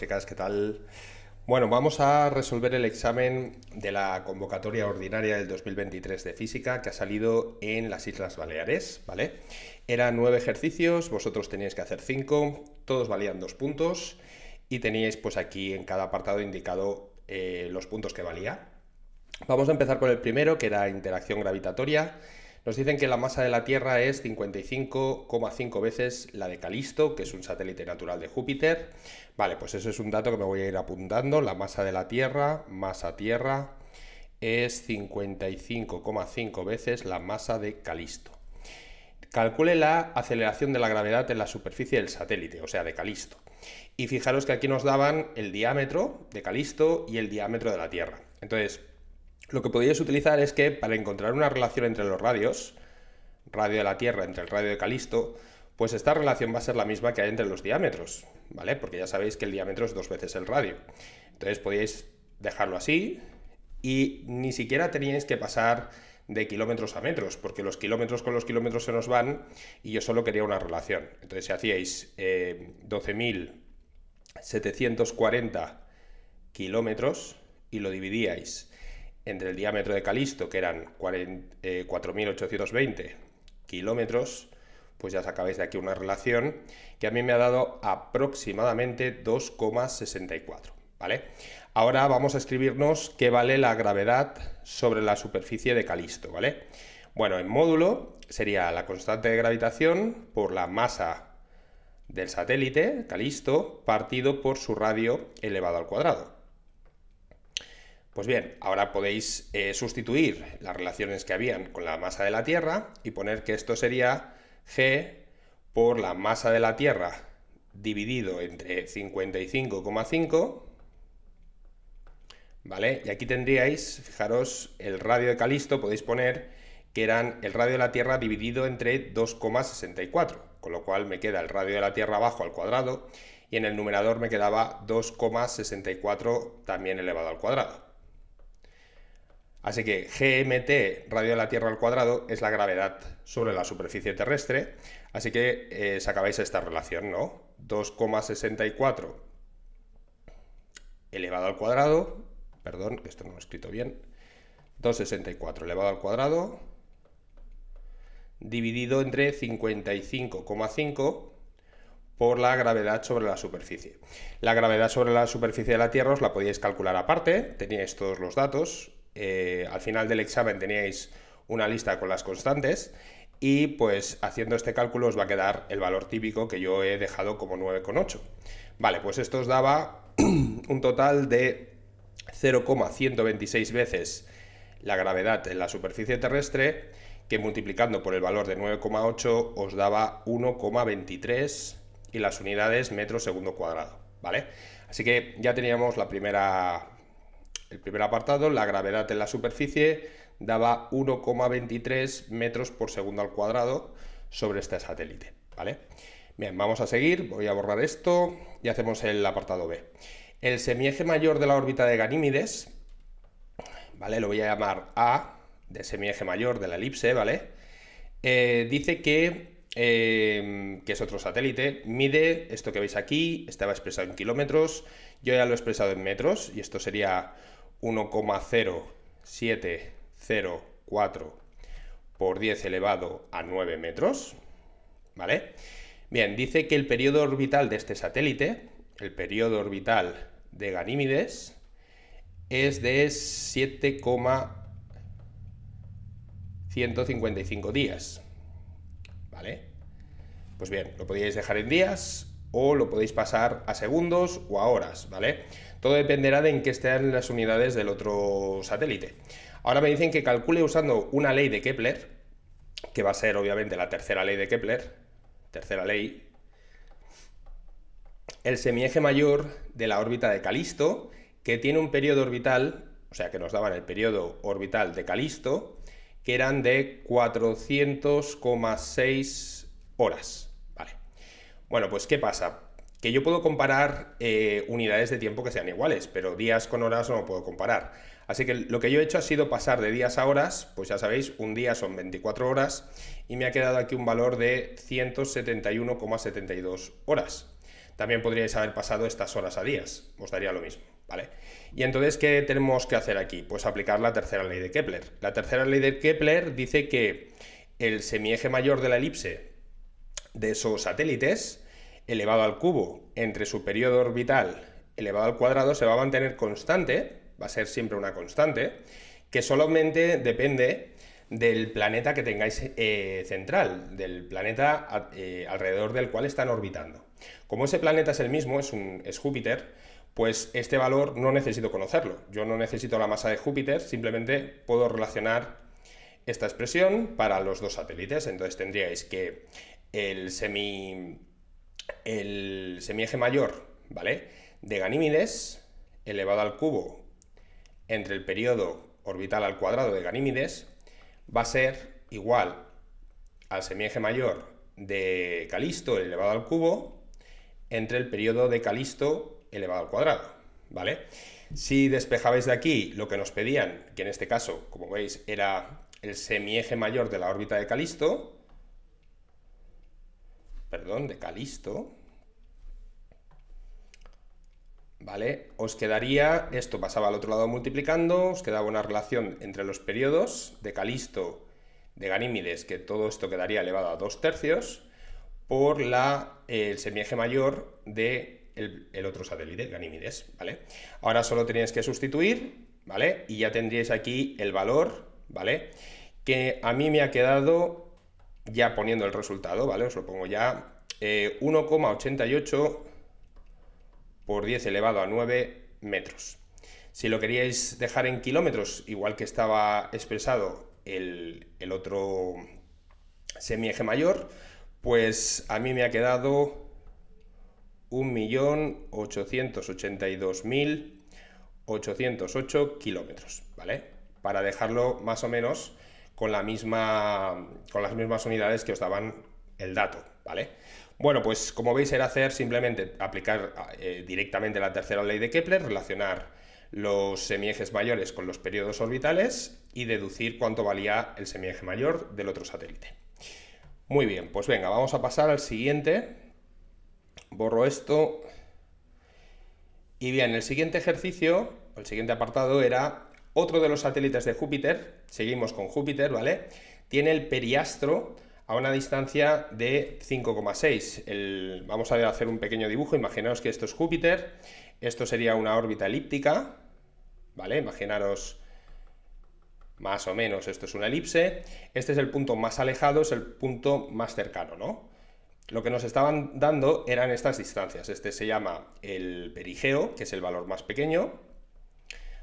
chicas, ¿qué tal? Bueno, vamos a resolver el examen de la convocatoria ordinaria del 2023 de física que ha salido en las Islas Baleares, ¿vale? Eran nueve ejercicios, vosotros teníais que hacer cinco, todos valían dos puntos y teníais pues aquí en cada apartado indicado eh, los puntos que valía. Vamos a empezar con el primero, que era interacción gravitatoria. Nos dicen que la masa de la Tierra es 55,5 veces la de Calisto, que es un satélite natural de Júpiter. Vale, pues eso es un dato que me voy a ir apuntando. La masa de la Tierra, masa Tierra, es 55,5 veces la masa de Calisto. Calcule la aceleración de la gravedad en la superficie del satélite, o sea, de Calisto. Y fijaros que aquí nos daban el diámetro de Calisto y el diámetro de la Tierra. Entonces, lo que podíais utilizar es que para encontrar una relación entre los radios, radio de la Tierra entre el radio de Calisto, pues esta relación va a ser la misma que hay entre los diámetros, ¿vale? Porque ya sabéis que el diámetro es dos veces el radio. Entonces podíais dejarlo así y ni siquiera teníais que pasar de kilómetros a metros, porque los kilómetros con los kilómetros se nos van y yo solo quería una relación. Entonces si hacíais 12.740 eh, kilómetros y lo dividíais entre el diámetro de Calisto, que eran 4.820 eh, kilómetros, pues ya sacabais de aquí una relación que a mí me ha dado aproximadamente 2,64, ¿vale? Ahora vamos a escribirnos qué vale la gravedad sobre la superficie de Calisto, ¿vale? Bueno, en módulo sería la constante de gravitación por la masa del satélite, Calisto, partido por su radio elevado al cuadrado. Pues bien, ahora podéis eh, sustituir las relaciones que habían con la masa de la Tierra y poner que esto sería G por la masa de la Tierra dividido entre 55,5, ¿vale? Y aquí tendríais, fijaros, el radio de Calisto, podéis poner que eran el radio de la Tierra dividido entre 2,64, con lo cual me queda el radio de la Tierra abajo al cuadrado y en el numerador me quedaba 2,64 también elevado al cuadrado. Así que GMT, radio de la Tierra al cuadrado, es la gravedad sobre la superficie terrestre. Así que eh, sacabais esta relación, ¿no? 2,64 elevado al cuadrado, perdón, que esto no lo he escrito bien, 264 elevado al cuadrado, dividido entre 55,5 por la gravedad sobre la superficie. La gravedad sobre la superficie de la Tierra os la podíais calcular aparte, teníais todos los datos, eh, al final del examen teníais una lista con las constantes y pues haciendo este cálculo os va a quedar el valor típico que yo he dejado como 9,8. Vale, pues esto os daba un total de 0,126 veces la gravedad en la superficie terrestre que multiplicando por el valor de 9,8 os daba 1,23 y las unidades metro segundo cuadrado, ¿vale? Así que ya teníamos la primera el primer apartado, la gravedad en la superficie, daba 1,23 metros por segundo al cuadrado sobre este satélite. ¿vale? Bien, vamos a seguir, voy a borrar esto y hacemos el apartado B. El semieje mayor de la órbita de Ganímides, ¿vale? Lo voy a llamar A, de semieje mayor de la elipse, ¿vale? Eh, dice que, em, que es otro satélite, mide esto que veis aquí, estaba expresado en kilómetros, yo ya lo he expresado en metros, y esto sería 1,0704 por 10 elevado a 9 metros, ¿vale? Bien, dice que el periodo orbital de este satélite, el periodo orbital de Ganímides, es de 7,155 días, ¿vale? Pues bien, lo podíais dejar en días o lo podéis pasar a segundos o a horas, ¿vale? Todo dependerá de en qué estén las unidades del otro satélite. Ahora me dicen que calcule usando una ley de Kepler, que va a ser obviamente la tercera ley de Kepler, tercera ley, el semieje mayor de la órbita de Calisto, que tiene un periodo orbital, o sea que nos daban el periodo orbital de Calisto, que eran de 400,6 horas. Vale. Bueno, pues ¿qué pasa? que yo puedo comparar eh, unidades de tiempo que sean iguales, pero días con horas no lo puedo comparar. Así que lo que yo he hecho ha sido pasar de días a horas, pues ya sabéis, un día son 24 horas y me ha quedado aquí un valor de 171,72 horas. También podríais haber pasado estas horas a días, os daría lo mismo, ¿vale? Y entonces, ¿qué tenemos que hacer aquí? Pues aplicar la tercera ley de Kepler. La tercera ley de Kepler dice que el semieje mayor de la elipse de esos satélites elevado al cubo entre su periodo orbital elevado al cuadrado se va a mantener constante, va a ser siempre una constante, que solamente depende del planeta que tengáis eh, central, del planeta eh, alrededor del cual están orbitando. Como ese planeta es el mismo, es, un, es Júpiter, pues este valor no necesito conocerlo. Yo no necesito la masa de Júpiter, simplemente puedo relacionar esta expresión para los dos satélites. Entonces tendríais que el semi el semieje mayor, ¿vale? De Ganímides elevado al cubo entre el periodo orbital al cuadrado de Ganímides va a ser igual al semieje mayor de Calisto elevado al cubo entre el periodo de Calisto elevado al cuadrado, ¿vale? Si despejabais de aquí lo que nos pedían, que en este caso, como veis, era el semieje mayor de la órbita de Calisto, perdón, de Calisto, ¿vale? Os quedaría, esto pasaba al otro lado multiplicando, os quedaba una relación entre los periodos de Calisto, de Ganímides, que todo esto quedaría elevado a dos tercios, por la, el semieje mayor de el, otro satélite, Ganímides, ¿vale? Ahora solo tenéis que sustituir, ¿vale? Y ya tendríais aquí el valor, ¿vale? Que a mí me ha quedado ya poniendo el resultado, ¿vale? Os lo pongo ya. 1,88 eh, por 10 elevado a 9 metros. Si lo queríais dejar en kilómetros, igual que estaba expresado el, el otro semieje mayor, pues a mí me ha quedado 1.882.808 kilómetros, ¿vale? Para dejarlo más o menos con, la misma, con las mismas unidades que os daban el dato, ¿vale? Bueno, pues como veis era hacer simplemente aplicar eh, directamente la tercera ley de Kepler, relacionar los semiejes mayores con los periodos orbitales y deducir cuánto valía el semieje mayor del otro satélite. Muy bien, pues venga, vamos a pasar al siguiente. Borro esto. Y bien, el siguiente ejercicio, el siguiente apartado era otro de los satélites de Júpiter, seguimos con Júpiter, ¿vale? Tiene el periastro a una distancia de 5,6. Vamos a hacer un pequeño dibujo. Imaginaos que esto es Júpiter. Esto sería una órbita elíptica, ¿vale? Imaginaros más o menos esto es una elipse. Este es el punto más alejado, es el punto más cercano, ¿no? Lo que nos estaban dando eran estas distancias. Este se llama el perigeo, que es el valor más pequeño,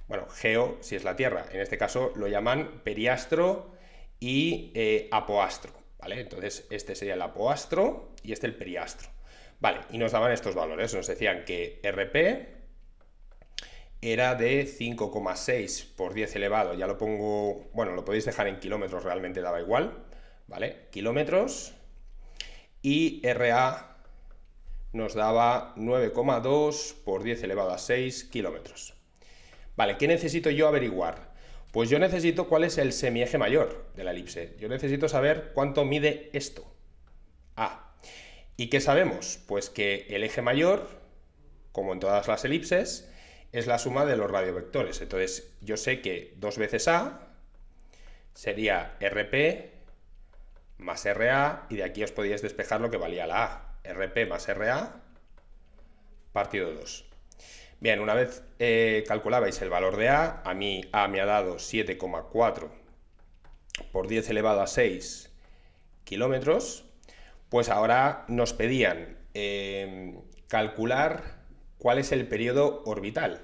bueno, geo si es la Tierra, en este caso lo llaman periastro y eh, apoastro, ¿vale? Entonces este sería el apoastro y este el periastro. Vale, y nos daban estos valores, nos decían que RP era de 5,6 por 10 elevado, ya lo pongo, bueno, lo podéis dejar en kilómetros, realmente daba igual, ¿vale? Kilómetros y RA nos daba 9,2 por 10 elevado a 6 kilómetros. Vale, ¿qué necesito yo averiguar? Pues yo necesito cuál es el semieje mayor de la elipse. Yo necesito saber cuánto mide esto. A. ¿y qué sabemos? Pues que el eje mayor, como en todas las elipses, es la suma de los radiovectores. Entonces, yo sé que dos veces A sería RP más RA, y de aquí os podíais despejar lo que valía la A. RP más RA partido 2. Bien, una vez eh, calculabais el valor de A, a mí A me ha dado 7,4 por 10 elevado a 6 kilómetros, pues ahora nos pedían em, calcular cuál es el periodo orbital.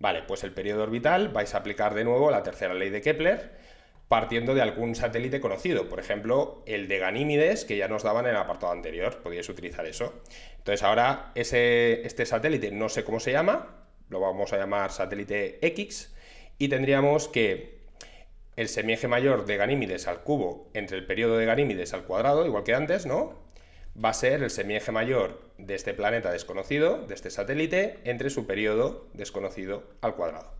Vale, pues el periodo orbital vais a aplicar de nuevo la tercera ley de Kepler partiendo de algún satélite conocido, por ejemplo, el de Ganímides, que ya nos daban en el apartado anterior, podíais utilizar eso. Entonces ahora ese, este satélite no sé cómo se llama, lo vamos a llamar satélite X, y tendríamos que el semieje mayor de Ganímides al cubo entre el periodo de Ganímides al cuadrado, igual que antes, ¿no? Va a ser el semieje mayor de este planeta desconocido, de este satélite, entre su periodo desconocido al cuadrado.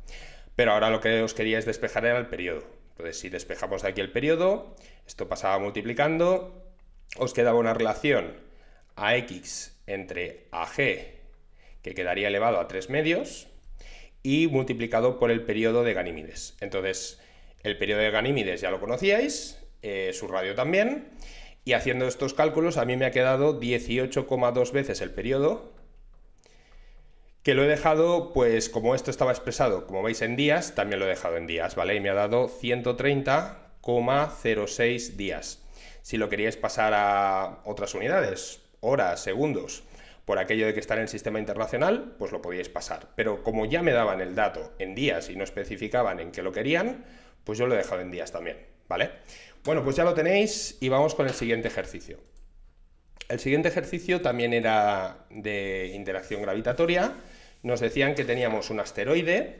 Pero ahora lo que os quería es despejar era el periodo. Entonces, si despejamos de aquí el periodo, esto pasaba multiplicando, os quedaba una relación a x entre g, que quedaría elevado a 3 medios, y multiplicado por el periodo de Ganímides. Entonces, el periodo de Ganímides ya lo conocíais, eh, su radio también, y haciendo estos cálculos a mí me ha quedado 18,2 veces el periodo que lo he dejado, pues como esto estaba expresado, como veis en días, también lo he dejado en días, ¿vale? Y me ha dado 130,06 días. Si lo queríais pasar a otras unidades, horas, segundos, por aquello de que está en el sistema internacional, pues lo podíais pasar. Pero como ya me daban el dato en días y no especificaban en qué lo querían, pues yo lo he dejado en días también, ¿vale? Bueno, pues ya lo tenéis y vamos con el siguiente ejercicio. El siguiente ejercicio también era de interacción gravitatoria nos decían que teníamos un asteroide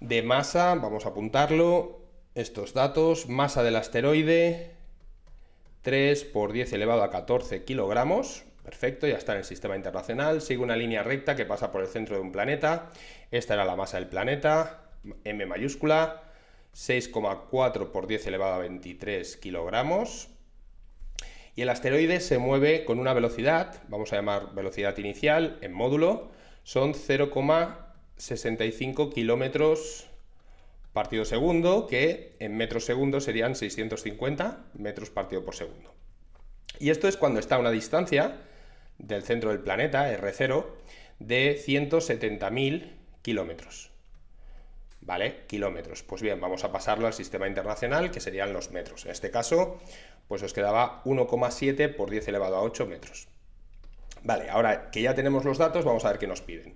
de masa, vamos a apuntarlo, estos datos, masa del asteroide 3 por 10 elevado a 14 kilogramos, perfecto, ya está en el sistema internacional, sigue una línea recta que pasa por el centro de un planeta, esta era la masa del planeta, m mayúscula, 6,4 por 10 elevado a 23 kilogramos, y el asteroide se mueve con una velocidad, vamos a llamar velocidad inicial, en módulo, son 0,65 kilómetros partido segundo, que en metros segundos serían 650 metros partido por segundo. Y esto es cuando está a una distancia del centro del planeta, R0, de 170.000 kilómetros. ¿Vale? Kilómetros. Pues bien, vamos a pasarlo al sistema internacional, que serían los metros. En este caso, pues os quedaba 1,7 por 10 elevado a 8 metros. Vale, ahora que ya tenemos los datos, vamos a ver qué nos piden.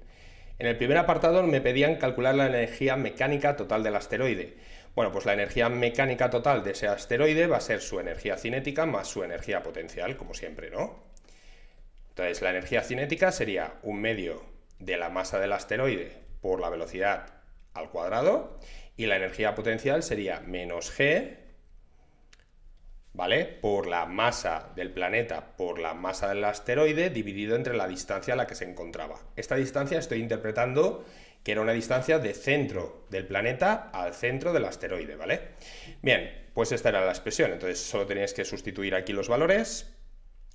En el primer apartado me pedían calcular la energía mecánica total del asteroide. Bueno, pues la energía mecánica total de ese asteroide va a ser su energía cinética más su energía potencial, como siempre, ¿no? Entonces, la energía cinética sería un medio de la masa del asteroide por la velocidad al cuadrado y la energía potencial sería menos g ¿vale? Por la masa del planeta, por la masa del asteroide, dividido entre la distancia a la que se encontraba. Esta distancia estoy interpretando que era una distancia de centro del planeta al centro del asteroide, ¿vale? Bien, pues esta era la expresión, entonces solo tenéis que sustituir aquí los valores,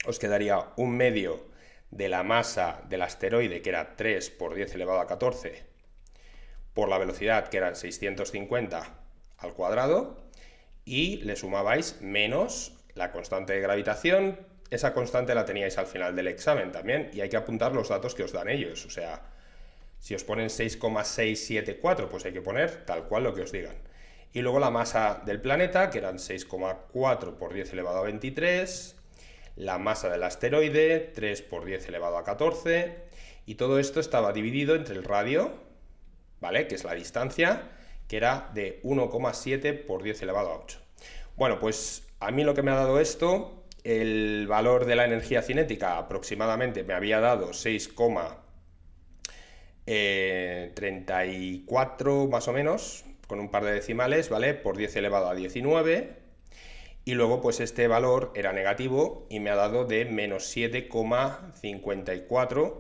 os quedaría un medio de la masa del asteroide, que era 3 por 10 elevado a 14, por la velocidad, que eran 650 al cuadrado, y le sumabais menos la constante de gravitación. Esa constante la teníais al final del examen también y hay que apuntar los datos que os dan ellos. O sea, si os ponen 6,674, pues hay que poner tal cual lo que os digan. Y luego la masa del planeta, que eran 6,4 por 10 elevado a 23, la masa del asteroide, 3 por 10 elevado a 14, y todo esto estaba dividido entre el radio, ¿vale? Que es la distancia, que era de 1,7 por 10 elevado a 8. Bueno, pues a mí lo que me ha dado esto, el valor de la energía cinética aproximadamente me había dado 6,34 eh, más o menos, con un par de decimales, ¿vale? Por 10 elevado a 19. Y luego, pues este valor era negativo y me ha dado de menos 7,54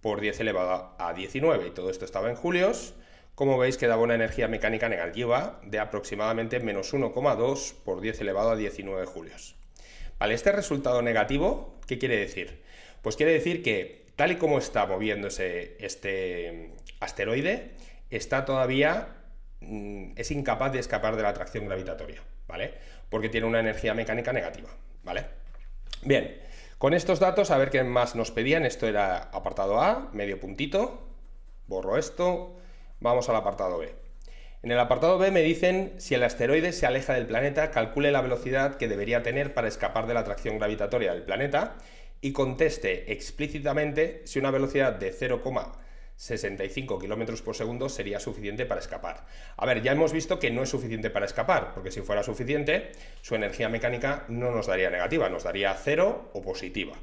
por 10 elevado a 19. y Todo esto estaba en julios. Como veis, daba una energía mecánica negativa de aproximadamente menos 1,2 por 10 elevado a 19 julios. Vale, este resultado negativo, ¿qué quiere decir? Pues quiere decir que, tal y como está moviéndose este mm, asteroide, está todavía mm, es incapaz de escapar de la atracción gravitatoria, ¿vale? Porque tiene una energía mecánica negativa, ¿vale? Bien, con estos datos, a ver qué más nos pedían. Esto era apartado A, medio puntito, borro esto, Vamos al apartado B. En el apartado B me dicen si el asteroide se aleja del planeta, calcule la velocidad que debería tener para escapar de la atracción gravitatoria del planeta y conteste explícitamente si una velocidad de 0, 65 kilómetros por segundo sería suficiente para escapar. A ver, ya hemos visto que no es suficiente para escapar, porque si fuera suficiente, su energía mecánica no nos daría negativa, nos daría cero o positiva.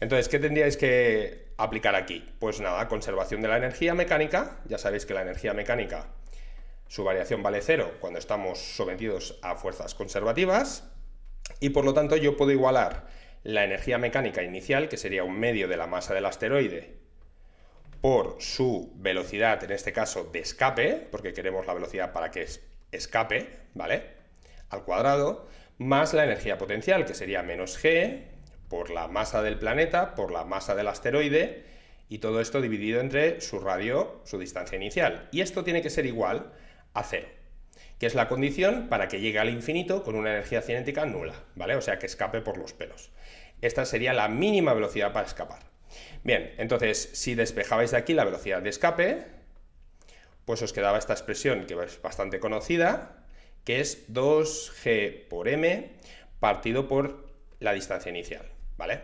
Entonces, ¿qué tendríais que aplicar aquí? Pues nada, conservación de la energía mecánica. Ya sabéis que la energía mecánica, su variación vale cero cuando estamos sometidos a fuerzas conservativas. Y por lo tanto, yo puedo igualar la energía mecánica inicial, que sería un medio de la masa del asteroide por su velocidad, en este caso de escape, porque queremos la velocidad para que escape, ¿vale? Al cuadrado, más la energía potencial, que sería menos g por la masa del planeta, por la masa del asteroide, y todo esto dividido entre su radio, su distancia inicial. Y esto tiene que ser igual a cero, que es la condición para que llegue al infinito con una energía cinética nula, ¿vale? O sea, que escape por los pelos. Esta sería la mínima velocidad para escapar. Bien, entonces, si despejabais de aquí la velocidad de escape, pues os quedaba esta expresión que es bastante conocida, que es 2g por m partido por la distancia inicial, ¿vale?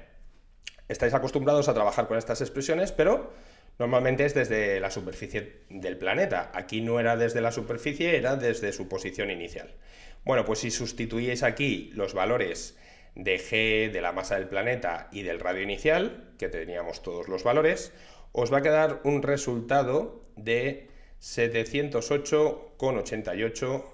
Estáis acostumbrados a trabajar con estas expresiones, pero normalmente es desde la superficie del planeta. Aquí no era desde la superficie, era desde su posición inicial. Bueno, pues si sustituíais aquí los valores de G, de la masa del planeta y del radio inicial, que teníamos todos los valores, os va a quedar un resultado de 708,88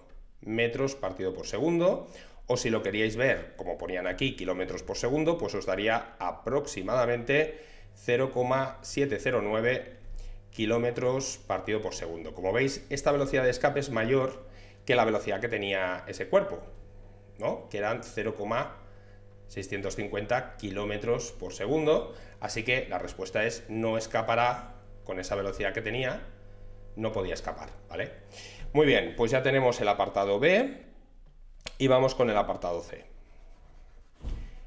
metros partido por segundo, o si lo queríais ver, como ponían aquí, kilómetros por segundo, pues os daría aproximadamente 0,709 kilómetros partido por segundo. Como veis, esta velocidad de escape es mayor que la velocidad que tenía ese cuerpo, ¿no? Que eran 650 kilómetros por segundo. Así que la respuesta es no escapará con esa velocidad que tenía, no podía escapar, ¿vale? Muy bien, pues ya tenemos el apartado B y vamos con el apartado C.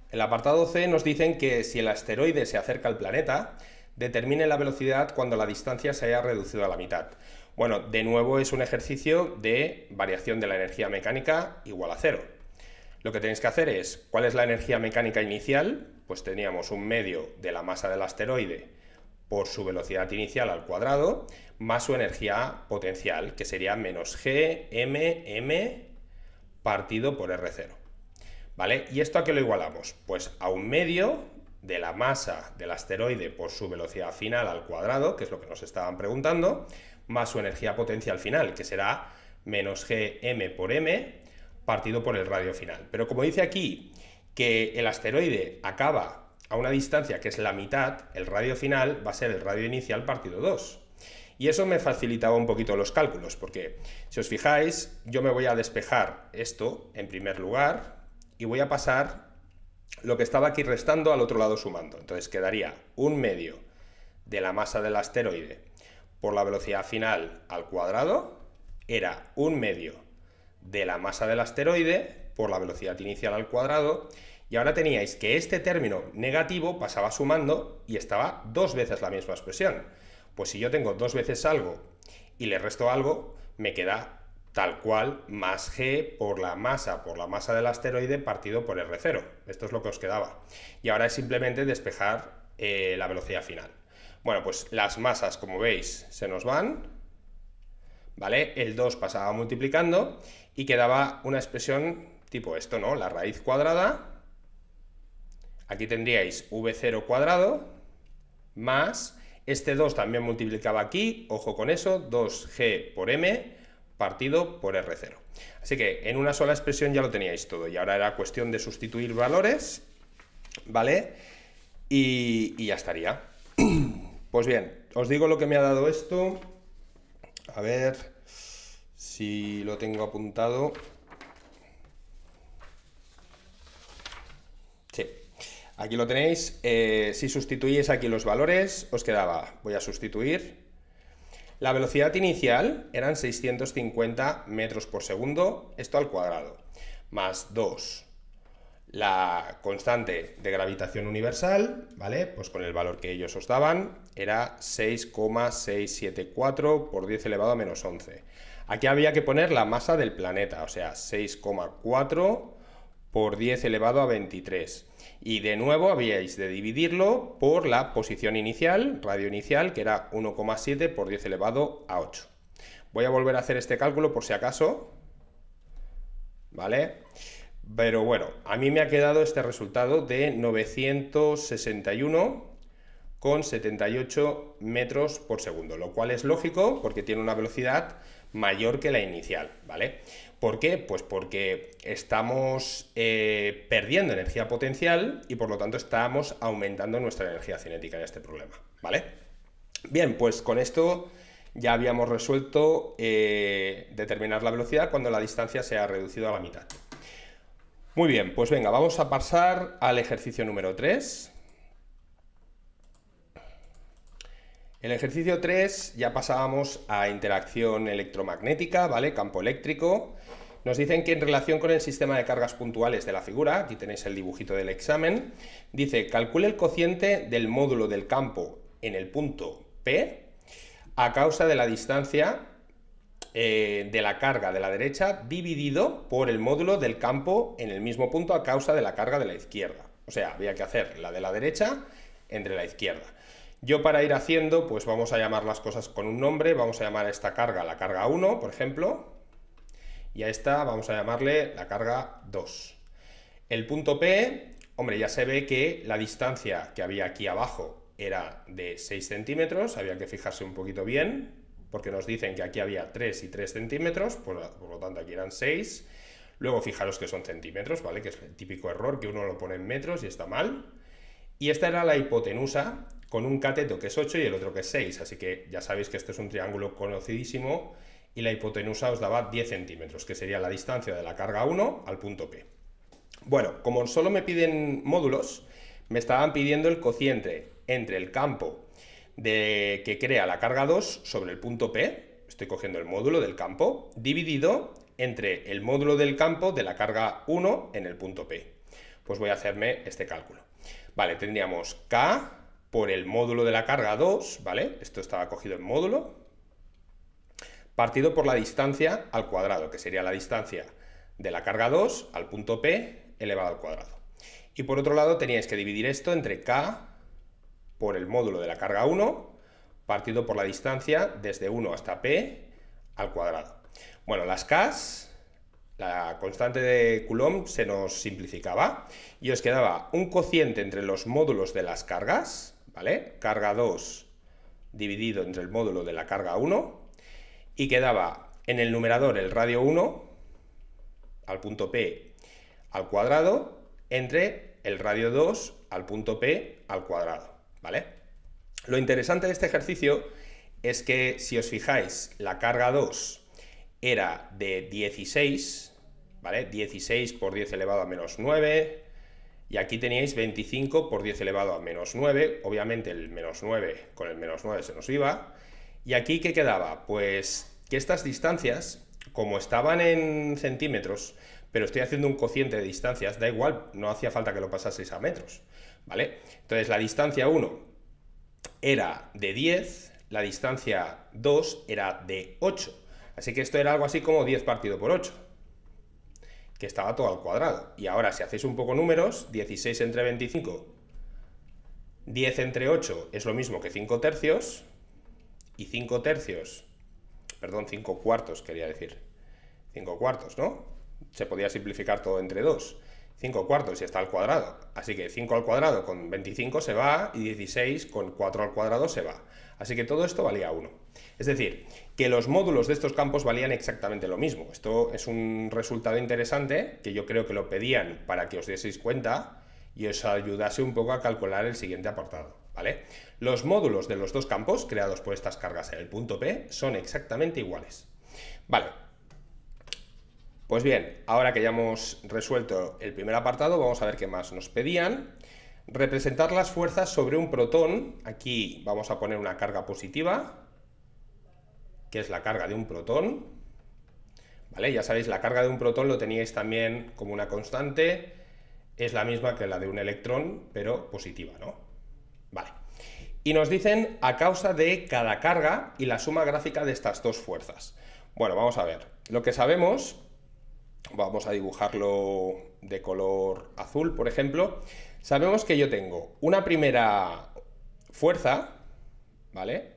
El apartado C nos dicen que si el asteroide se acerca al planeta, determine la velocidad cuando la distancia se haya reducido a la mitad. Bueno, de nuevo es un ejercicio de variación de la energía mecánica igual a cero. Lo que tenéis que hacer es, ¿cuál es la energía mecánica inicial? Pues teníamos un medio de la masa del asteroide por su velocidad inicial al cuadrado, más su energía potencial, que sería menos g partido por r0. ¿Vale? ¿Y esto a qué lo igualamos? Pues a un medio de la masa del asteroide por su velocidad final al cuadrado, que es lo que nos estaban preguntando, más su energía potencial final, que será menos Gm por m partido por el radio final. Pero como dice aquí que el asteroide acaba a una distancia que es la mitad, el radio final va a ser el radio inicial partido 2. Y eso me facilitaba un poquito los cálculos, porque si os fijáis, yo me voy a despejar esto en primer lugar y voy a pasar lo que estaba aquí restando al otro lado sumando. Entonces quedaría un medio de la masa del asteroide por la velocidad final al cuadrado, era un medio de la masa del asteroide por la velocidad inicial al cuadrado. Y ahora teníais que este término negativo pasaba sumando y estaba dos veces la misma expresión. Pues si yo tengo dos veces algo y le resto algo, me queda tal cual más g por la masa, por la masa del asteroide partido por r0. Esto es lo que os quedaba. Y ahora es simplemente despejar eh, la velocidad final. Bueno, pues las masas, como veis, se nos van. ¿Vale? El 2 pasaba multiplicando y quedaba una expresión tipo esto, ¿no? La raíz cuadrada, aquí tendríais v0 cuadrado más, este 2 también multiplicaba aquí, ojo con eso, 2g por m partido por r0. Así que en una sola expresión ya lo teníais todo y ahora era cuestión de sustituir valores, ¿vale? Y, y ya estaría. Pues bien, os digo lo que me ha dado esto. A ver, si lo tengo apuntado. Sí, aquí lo tenéis. Eh, si sustituís aquí los valores, os quedaba, voy a sustituir. La velocidad inicial eran 650 metros por segundo, esto al cuadrado, más 2. La constante de gravitación universal, ¿vale? Pues con el valor que ellos os daban, era 6,674 por 10 elevado a menos 11. Aquí había que poner la masa del planeta, o sea, 6,4 por 10 elevado a 23. Y de nuevo habíais de dividirlo por la posición inicial, radio inicial, que era 1,7 por 10 elevado a 8. Voy a volver a hacer este cálculo por si acaso. ¿Vale? Pero bueno, a mí me ha quedado este resultado de 961 con 78 metros por segundo, lo cual es lógico porque tiene una velocidad mayor que la inicial, ¿vale? ¿Por qué? Pues porque estamos eh, perdiendo energía potencial y por lo tanto estamos aumentando nuestra energía cinética en este problema, ¿vale? Bien, pues con esto ya habíamos resuelto eh, determinar la velocidad cuando la distancia se ha reducido a la mitad. Muy bien, pues venga, vamos a pasar al ejercicio número 3, el ejercicio 3 ya pasábamos a interacción electromagnética, ¿vale? Campo eléctrico. Nos dicen que en relación con el sistema de cargas puntuales de la figura, aquí tenéis el dibujito del examen, dice, calcule el cociente del módulo del campo en el punto P a causa de la distancia eh, de la carga de la derecha dividido por el módulo del campo en el mismo punto a causa de la carga de la izquierda. O sea, había que hacer la de la derecha entre la izquierda. Yo para ir haciendo, pues vamos a llamar las cosas con un nombre, vamos a llamar a esta carga la carga 1, por ejemplo, y a esta vamos a llamarle la carga 2. El punto P, hombre, ya se ve que la distancia que había aquí abajo era de 6 centímetros, había que fijarse un poquito bien, porque nos dicen que aquí había 3 y 3 centímetros, por, lo tanto aquí eran 6. Luego fijaros que son centímetros, ¿vale? Que es el típico error que uno lo pone en metros y está mal. Y esta era la hipotenusa, con un cateto que es 8 y el otro que es 6, así que ya sabéis que esto es un triángulo conocidísimo y la hipotenusa os daba 10 centímetros, que sería la distancia de la carga 1 al punto P. Bueno, como solo me piden módulos, me estaban pidiendo el cociente entre el campo de que crea la carga 2 sobre el punto P, estoy cogiendo el módulo del campo, dividido entre el módulo del campo de la carga 1 en el punto P. Pues voy a hacerme este cálculo. Vale, tendríamos K por el módulo de la carga 2, ¿vale? Esto estaba cogido en módulo, partido por la distancia al cuadrado, que sería la distancia de la carga 2 al punto P elevado al cuadrado. Y por otro lado teníais que dividir esto entre K por el módulo de la carga 1, partido por la distancia desde 1 hasta P al cuadrado. Bueno, las K, la constante de Coulomb se nos simplificaba y os quedaba un cociente entre los módulos de las cargas, ¿vale? Carga 2 dividido entre el módulo de la carga 1 y quedaba en el numerador el radio 1 al punto P al cuadrado entre el radio 2 al punto P al cuadrado, ¿vale? Lo interesante de este ejercicio es que, si os fijáis, la carga 2 era de 16, ¿vale? 16 por 10 elevado a menos 9, y aquí teníais 25 por 10 elevado a menos 9. Obviamente el menos 9 con el menos 9 se nos iba. Y aquí, ¿qué quedaba? Pues que estas distancias, como estaban en centímetros, pero estoy haciendo un cociente de distancias, da igual, no hacía falta que lo pasaseis a metros, ¿vale? Entonces la distancia 1 era de 10, la distancia 2 era de 8. Así que esto era algo así como 10 partido por 8 que estaba todo al cuadrado. Y ahora, si hacéis un poco números, 16 entre 25, 10 entre 8 es lo mismo que 5 tercios, y 5 tercios, perdón, 5 cuartos quería decir, 5 cuartos, ¿no? Se podía simplificar todo entre 2. 5 cuartos y está al cuadrado. Así que 5 al cuadrado con 25 se va y 16 con 4 al cuadrado se va. Así que todo esto valía 1. Es decir, que los módulos de estos campos valían exactamente lo mismo. Esto es un resultado interesante que yo creo que lo pedían para que os dieseis cuenta y os ayudase un poco a calcular el siguiente apartado. ¿vale? Los módulos de los dos campos creados por estas cargas en el punto P son exactamente iguales. Vale. Pues bien, ahora que ya hemos resuelto el primer apartado, vamos a ver qué más nos pedían representar las fuerzas sobre un protón. Aquí vamos a poner una carga positiva, que es la carga de un protón. ¿Vale? Ya sabéis, la carga de un protón lo teníais también como una constante. Es la misma que la de un electrón, pero positiva, ¿no? Vale. Y nos dicen a causa de cada carga y la suma gráfica de estas dos fuerzas. Bueno, vamos a ver. Lo que sabemos, vamos a dibujarlo de color azul, por ejemplo, Sabemos que yo tengo una primera fuerza, ¿vale?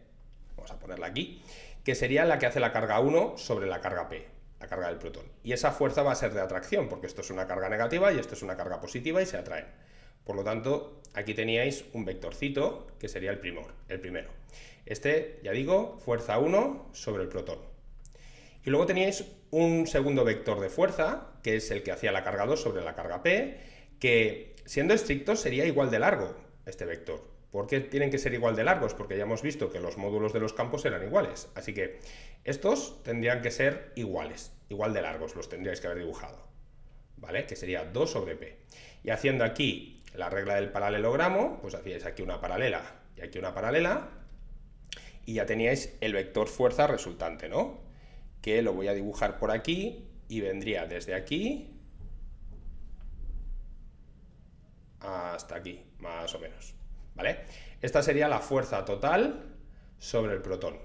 Vamos a ponerla aquí, que sería la que hace la carga 1 sobre la carga P, la carga del protón. Y esa fuerza va a ser de atracción, porque esto es una carga negativa y esto es una carga positiva y se atraen. Por lo tanto, aquí teníais un vectorcito que sería el, primor, el primero. Este, ya digo, fuerza 1 sobre el protón. Y luego teníais un segundo vector de fuerza, que es el que hacía la carga 2 sobre la carga P, que siendo estrictos, sería igual de largo este vector. ¿Por qué tienen que ser igual de largos? Porque ya hemos visto que los módulos de los campos eran iguales. Así que estos tendrían que ser iguales, igual de largos los tendríais que haber dibujado. ¿Vale? Que sería 2 sobre P. Y haciendo aquí la regla del paralelogramo, pues hacíais aquí una paralela y aquí una paralela, y ya teníais el vector fuerza resultante, ¿no? Que lo voy a dibujar por aquí y vendría desde aquí hasta aquí, más o menos. ¿Vale? Esta sería la fuerza total sobre el protón.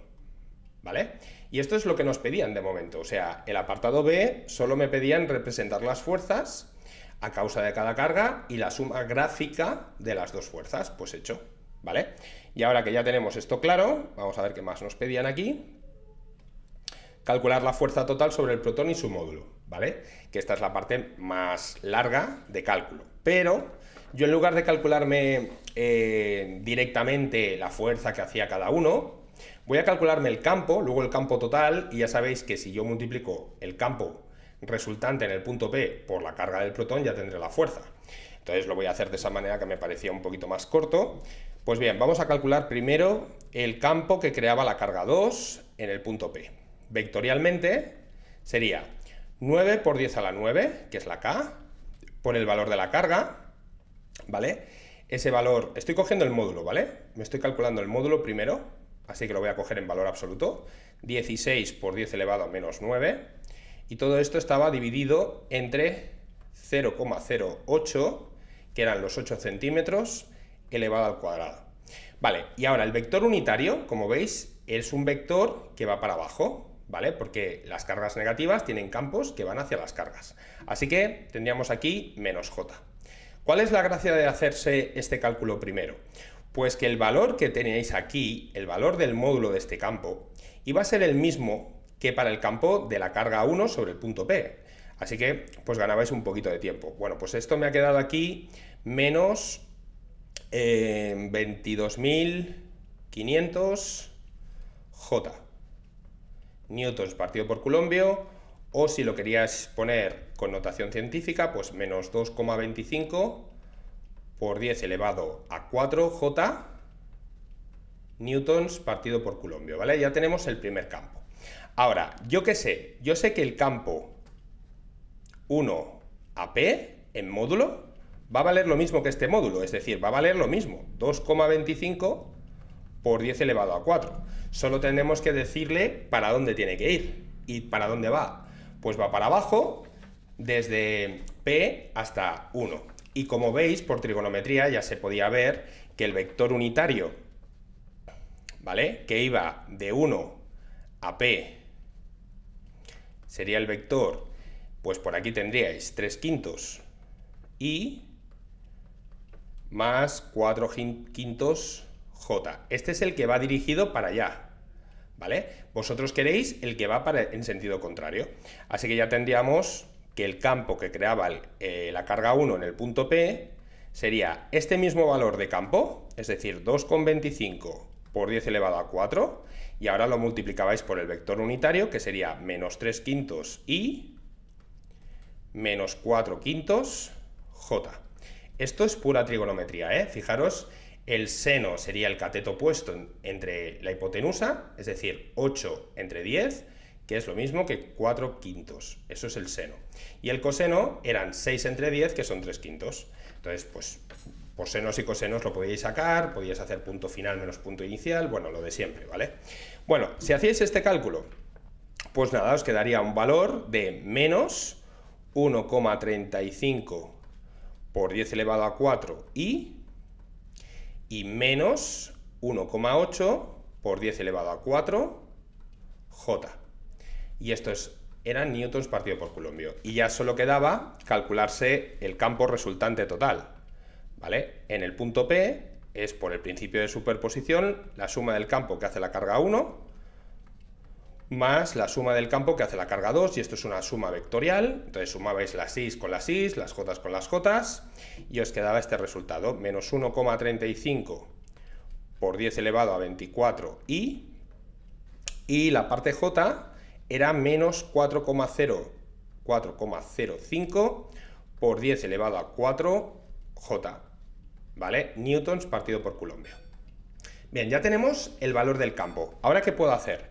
¿Vale? Y esto es lo que nos pedían de momento. O sea, el apartado B solo me pedían representar las fuerzas a causa de cada carga y la suma gráfica de las dos fuerzas. Pues hecho. ¿Vale? Y ahora que ya tenemos esto claro, vamos a ver qué más nos pedían aquí. Calcular la fuerza total sobre el protón y su módulo, ¿vale? Que esta es la parte más larga de cálculo. Pero yo en lugar de calcularme eh, directamente la fuerza que hacía cada uno, voy a calcularme el campo, luego el campo total, y ya sabéis que si yo multiplico el campo resultante en el punto P por la carga del protón, ya tendré la fuerza. Entonces lo voy a hacer de esa manera que me parecía un poquito más corto. Pues bien, vamos a calcular primero el campo que creaba la carga 2 en el punto P. Vectorialmente sería 9 por 10 a la 9, que es la K, por el valor de la carga, ¿vale? Ese valor, estoy cogiendo el módulo, ¿vale? Me estoy calculando el módulo primero, así que lo voy a coger en valor absoluto, 16 por 10 elevado a menos 9, y todo esto estaba dividido entre 0,08, que eran los 8 centímetros, elevado al cuadrado. Vale, y ahora el vector unitario, como veis, es un vector que va para abajo, ¿vale? Porque las cargas negativas tienen campos que van hacia las cargas. Así que tendríamos aquí menos j. ¿Cuál es la gracia de hacerse este cálculo primero? Pues que el valor que teníais aquí, el valor del módulo de este campo, iba a ser el mismo que para el campo de la carga 1 sobre el punto P. Así que, pues ganabais un poquito de tiempo. Bueno, pues esto me ha quedado aquí menos 22.500 eh, J. Newtons partido por Colombio o si lo querías poner con notación científica, pues menos 2,25 por 10 elevado a 4J newtons partido por Coulombio, ¿vale? Ya tenemos el primer campo. Ahora, ¿yo qué sé? Yo sé que el campo 1 AP en módulo va a valer lo mismo que este módulo, es decir, va a valer lo mismo, 2,25 por 10 elevado a 4. Solo tenemos que decirle para dónde tiene que ir y para dónde va pues va para abajo desde P hasta 1. Y como veis, por trigonometría ya se podía ver que el vector unitario, ¿vale? Que iba de 1 a P sería el vector, pues por aquí tendríais 3 quintos i más 4 quintos J. Este es el que va dirigido para allá, ¿vale? Vosotros queréis el que va en sentido contrario. Así que ya tendríamos que el campo que creaba eh, la carga 1 en el punto P sería este mismo valor de campo, es decir, 2,25 por 10 elevado a 4, y ahora lo multiplicabais por el vector unitario, que sería menos 3 quintos y menos 4 quintos j. Esto es pura trigonometría, ¿eh? Fijaros el seno sería el cateto opuesto entre la hipotenusa, es decir, 8 entre 10, que es lo mismo que 4 quintos. Eso es el seno. Y el coseno eran 6 entre 10, que son 3 quintos. Entonces, pues por senos y cosenos lo podíais sacar, podíais hacer punto final menos punto inicial, bueno, lo de siempre, ¿vale? Bueno, si hacíais este cálculo, pues nada, os quedaría un valor de menos 1,35 por 10 elevado a 4 y y menos 1,8 por 10 elevado a 4 J. Y esto es, eran newtons partido por coulombio. Y ya solo quedaba calcularse el campo resultante total. ¿Vale? En el punto P es por el principio de superposición la suma del campo que hace la carga 1 más la suma del campo que hace la carga 2, y esto es una suma vectorial, entonces sumabais las is con las is, las j con las j, y os quedaba este resultado, menos 1,35 por 10 elevado a 24 i, y la parte j era menos 4,05 por 10 elevado a 4 j, ¿vale? Newtons partido por Colombia. Bien, ya tenemos el valor del campo. ¿Ahora qué puedo hacer?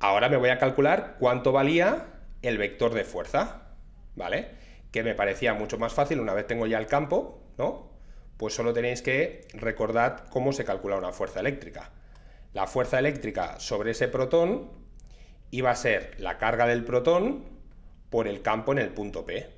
Ahora me voy a calcular cuánto valía el vector de fuerza, ¿vale? Que me parecía mucho más fácil una vez tengo ya el campo, ¿no? Pues solo tenéis que recordar cómo se calcula una fuerza eléctrica. La fuerza eléctrica sobre ese protón iba a ser la carga del protón por el campo en el punto P.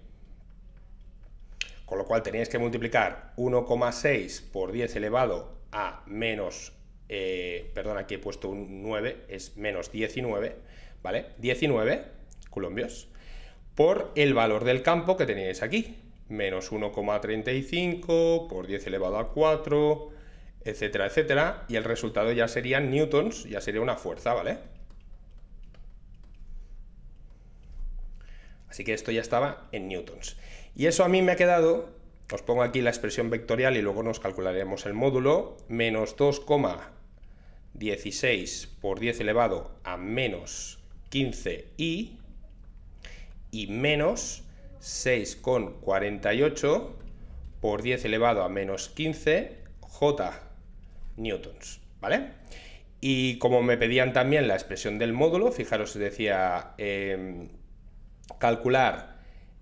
Con lo cual tenéis que multiplicar 1,6 por 10 elevado a menos eh, perdón, aquí he puesto un 9, es menos 19, ¿vale? 19 colombios por el valor del campo que teníais aquí, menos 1,35 por 10 elevado a 4, etcétera, etcétera, y el resultado ya serían newtons, ya sería una fuerza, ¿vale? Así que esto ya estaba en newtons. Y eso a mí me ha quedado, os pongo aquí la expresión vectorial y luego nos calcularemos el módulo, menos 2, 16 por 10 elevado a menos 15i y menos 6,48 por 10 elevado a menos 15 j newtons, ¿vale? Y como me pedían también la expresión del módulo, fijaros, decía em, calcular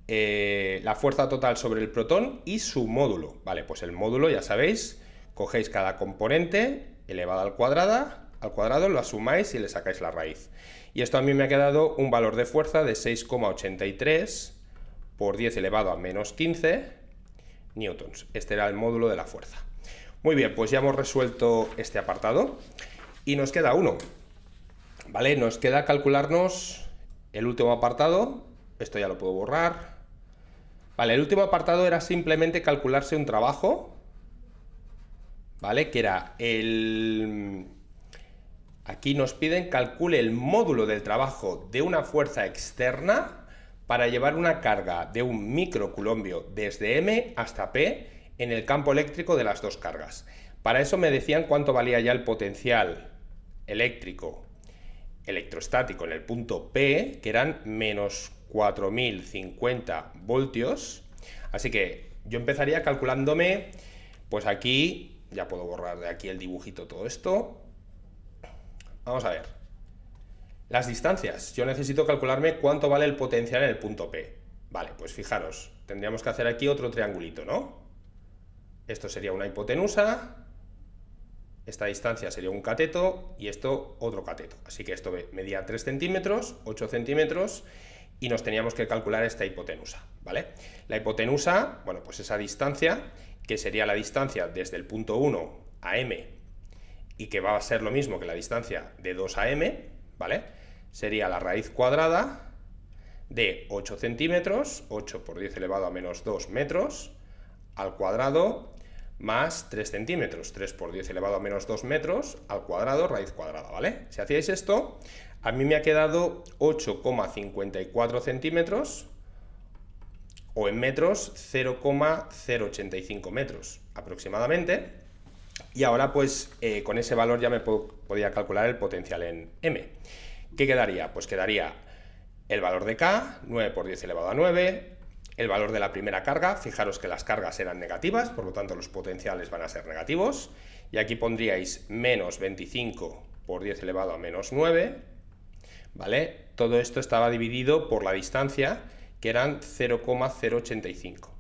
eh, la fuerza total sobre el protón y su módulo. Vale, pues el módulo, ya sabéis, cogéis cada componente Elevada al cuadrado, al cuadrado lo sumáis y le sacáis la raíz. Y esto a mí me ha quedado un valor de fuerza de 6,83 por 10 elevado a menos 15 newtons. Este era el módulo de la fuerza. Muy bien, pues ya hemos resuelto este apartado y nos queda uno. Vale, nos queda calcularnos el último apartado. Esto ya lo puedo borrar. Vale, el último apartado era simplemente calcularse un trabajo ¿vale? Que era el... Aquí nos piden calcule el módulo del trabajo de una fuerza externa para llevar una carga de un microcoulombio desde M hasta P en el campo eléctrico de las dos cargas. Para eso me decían cuánto valía ya el potencial eléctrico electrostático en el punto P, que eran menos 4050 voltios. Así que yo empezaría calculándome, pues aquí ya puedo borrar de aquí el dibujito todo esto. Vamos a ver. Las distancias. Yo necesito calcularme cuánto vale el potencial en el punto P. Vale, pues fijaros, tendríamos que hacer aquí otro triangulito, ¿no? Esto sería una hipotenusa, esta distancia sería un cateto y esto otro cateto. Así que esto medía 3 centímetros, 8 centímetros y nos teníamos que calcular esta hipotenusa, ¿vale? La hipotenusa, bueno, pues esa distancia que sería la distancia desde el punto 1 a m y que va a ser lo mismo que la distancia de 2 a m, ¿vale? Sería la raíz cuadrada de 8 centímetros, 8 por 10 elevado a menos 2 metros, al cuadrado más 3 centímetros, 3 por 10 elevado a menos 2 metros al cuadrado, raíz cuadrada, ¿vale? Si hacíais esto, a mí me ha quedado 8,54 centímetros o en metros 0,085 metros aproximadamente. Y ahora pues eh, con ese valor ya me podía calcular el potencial en M. ¿Qué quedaría? Pues quedaría el valor de K, 9 por 10 elevado a 9, el valor de la primera carga, fijaros que las cargas eran negativas, por lo tanto los potenciales van a ser negativos, y aquí pondríais menos 25 por 10 elevado a menos 9, ¿vale? Todo esto estaba dividido por la distancia, que eran 0,085.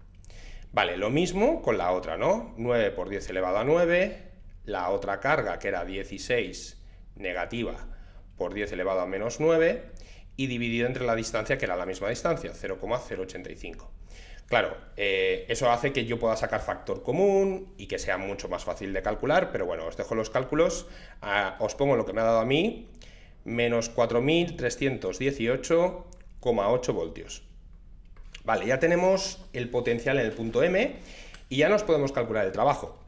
Vale, lo mismo con la otra, ¿no? 9 por 10 elevado a 9, la otra carga que era 16 negativa por 10 elevado a menos 9 y dividido entre la distancia que era la misma distancia, 0,085. Claro, eh, eso hace que yo pueda sacar factor común y que sea mucho más fácil de calcular, pero bueno, os dejo los cálculos, ah, os pongo lo que me ha dado a mí, menos 4.318,8 voltios. Vale, ya tenemos el potencial en el punto M y ya nos podemos calcular el trabajo.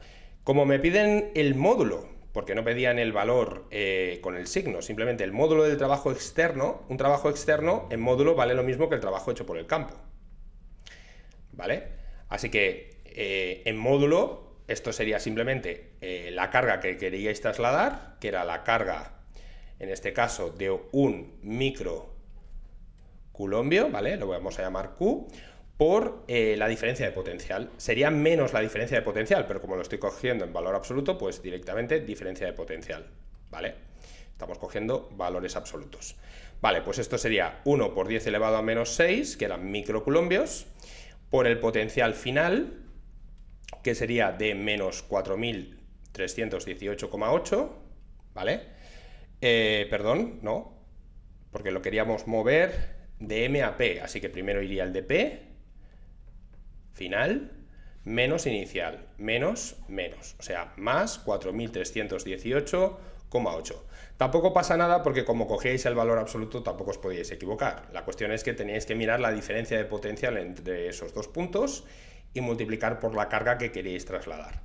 Como me piden el módulo, porque no pedían el valor eh, con el signo, simplemente el módulo del trabajo externo, un trabajo externo en módulo vale lo mismo que el trabajo hecho por el campo. ¿Vale? Así que eh, en módulo esto sería simplemente eh, la carga que queríais trasladar, que era la carga, en este caso, de un micro ¿vale? Lo vamos a llamar Q, por eh, la diferencia de potencial. Sería menos la diferencia de potencial, pero como lo estoy cogiendo en valor absoluto, pues directamente diferencia de potencial, ¿vale? Estamos cogiendo valores absolutos. Vale, pues esto sería 1 por 10 elevado a menos 6, que eran microcoulombios, por el potencial final, que sería de menos 4.318,8, ¿vale? Eh, perdón, no, porque lo queríamos mover de M a P, así que primero iría el de P, final, menos inicial, menos, menos, o sea, más 4.318,8. Tampoco pasa nada porque como cogíais el valor absoluto tampoco os podíais equivocar. La cuestión es que teníais que mirar la diferencia de potencial entre esos dos puntos y multiplicar por la carga que queréis trasladar.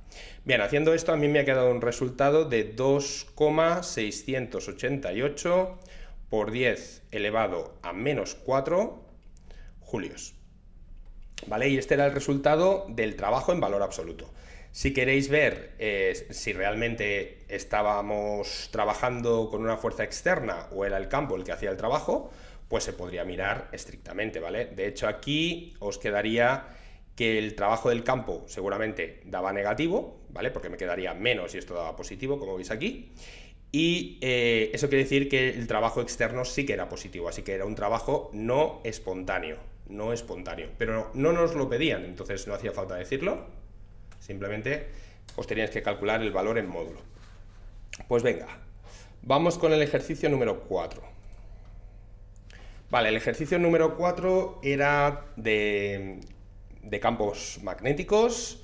Bien, haciendo esto a mí me ha quedado un resultado de 2,688 por 10 elevado a menos 4 julios. ¿Vale? Y este era el resultado del trabajo en valor absoluto. Si queréis ver eh, si realmente estábamos trabajando con una fuerza externa o era el campo el que hacía el trabajo, pues se podría mirar estrictamente, ¿vale? De hecho, aquí os quedaría que el trabajo del campo seguramente daba negativo, ¿vale? Porque me quedaría menos y esto daba positivo, como veis aquí. Y eh, eso quiere decir que el trabajo externo sí que era positivo, así que era un trabajo no espontáneo, no espontáneo. Pero no nos lo pedían, entonces no hacía falta decirlo, simplemente os teníais que calcular el valor en módulo. Pues venga, vamos con el ejercicio número 4. Vale, el ejercicio número 4 era de campos magnéticos,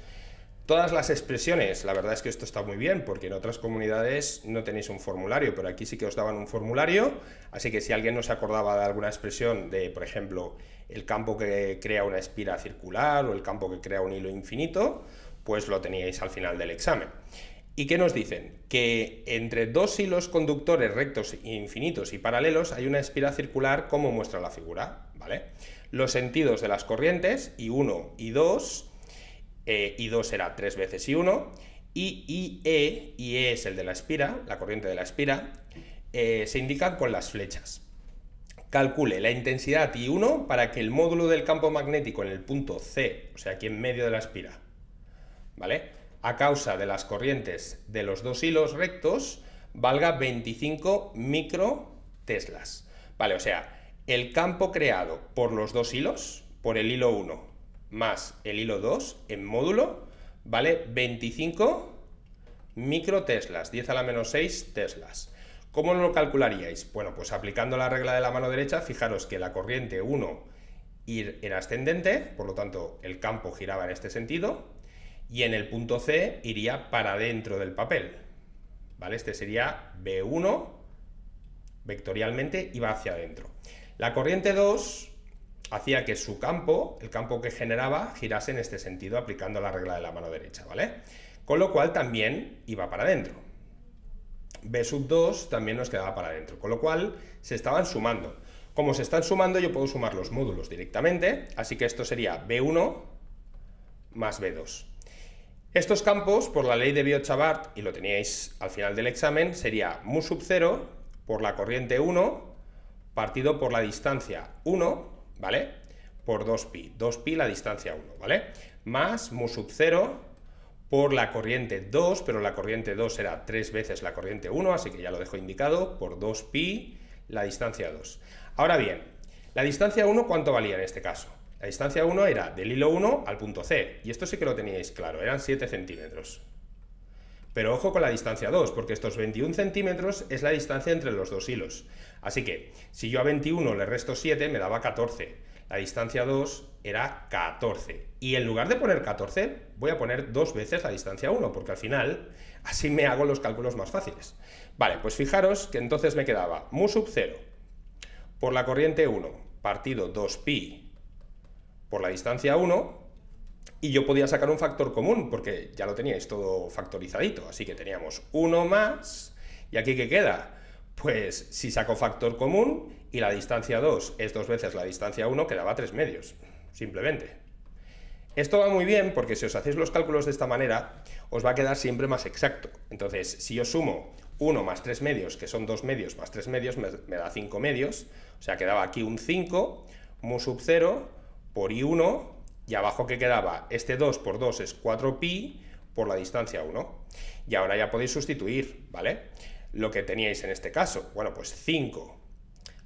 todas las expresiones. La verdad es que esto está muy bien, porque en otras comunidades no tenéis un formulario, pero aquí sí que os daban un formulario, así que si alguien no se acordaba de alguna expresión de, por ejemplo, el campo que crea una espira circular o el campo que crea un hilo infinito, pues lo teníais al final del examen. ¿Y qué nos dicen? Que entre dos hilos conductores rectos e infinitos y paralelos hay una espira circular como muestra la figura, ¿vale? Los sentidos de las corrientes, y 1 y 2, I2 será 3 veces I1, y IE, IE es el de la espira, la corriente de la espira, eh, se indica con las flechas. Calcule la intensidad I1 para que el módulo del campo magnético en el punto C, o sea, aquí en medio de la espira, ¿vale? A causa de las corrientes de los dos hilos rectos, valga 25 microteslas. Vale, o sea, el campo creado por los dos hilos, por el hilo 1 más el hilo 2 en módulo vale 25 microteslas, 10 a la menos 6 teslas. ¿Cómo lo calcularíais? Bueno, pues aplicando la regla de la mano derecha, fijaros que la corriente 1 era ascendente, por lo tanto el campo giraba en este sentido, y en el punto C iría para dentro del papel. ¿Vale? Este sería B1, vectorialmente, y va hacia adentro. La corriente 2 hacía que su campo, el campo que generaba, girase en este sentido aplicando la regla de la mano derecha, ¿vale? Con lo cual también iba para adentro. B sub 2 también nos quedaba para adentro, con lo cual se estaban sumando. Como se están sumando, yo puedo sumar los módulos directamente, así que esto sería B1 más B2. Estos campos, por la ley de Biochabart, y lo teníais al final del examen, sería mu sub 0 por la corriente 1 partido por la distancia 1 ¿vale? Por 2pi, 2pi la distancia 1, ¿vale? Más mu sub 0 por la corriente 2, pero la corriente 2 era 3 veces la corriente 1, así que ya lo dejo indicado, por 2pi la distancia 2. Ahora bien, la distancia 1, ¿cuánto valía en este caso? La distancia 1 era del hilo 1 al punto C, y esto sí que lo teníais claro, eran 7 centímetros, pero ojo con la distancia 2, porque estos 21 centímetros es la distancia entre los dos hilos. Así que, si yo a 21 le resto 7, me daba 14. La distancia 2 era 14. Y en lugar de poner 14, voy a poner dos veces la distancia 1, porque al final así me hago los cálculos más fáciles. Vale, pues fijaros que entonces me quedaba mu sub 0 por la corriente 1 partido 2pi por la distancia 1 y yo podía sacar un factor común, porque ya lo teníais todo factorizadito, así que teníamos 1 más, y aquí qué queda? Pues si saco factor común y la distancia 2 es dos veces la distancia 1, quedaba 3 medios, simplemente. Esto va muy bien porque si os hacéis los cálculos de esta manera, os va a quedar siempre más exacto. Entonces, si yo sumo 1 más 3 medios, que son 2 medios más 3 medios, me, me da 5 medios, o sea, quedaba aquí un 5, mu sub 0 por i1 y abajo que quedaba, este 2 por 2 es 4pi por la distancia 1. Y ahora ya podéis sustituir, ¿vale? Lo que teníais en este caso. Bueno, pues 5.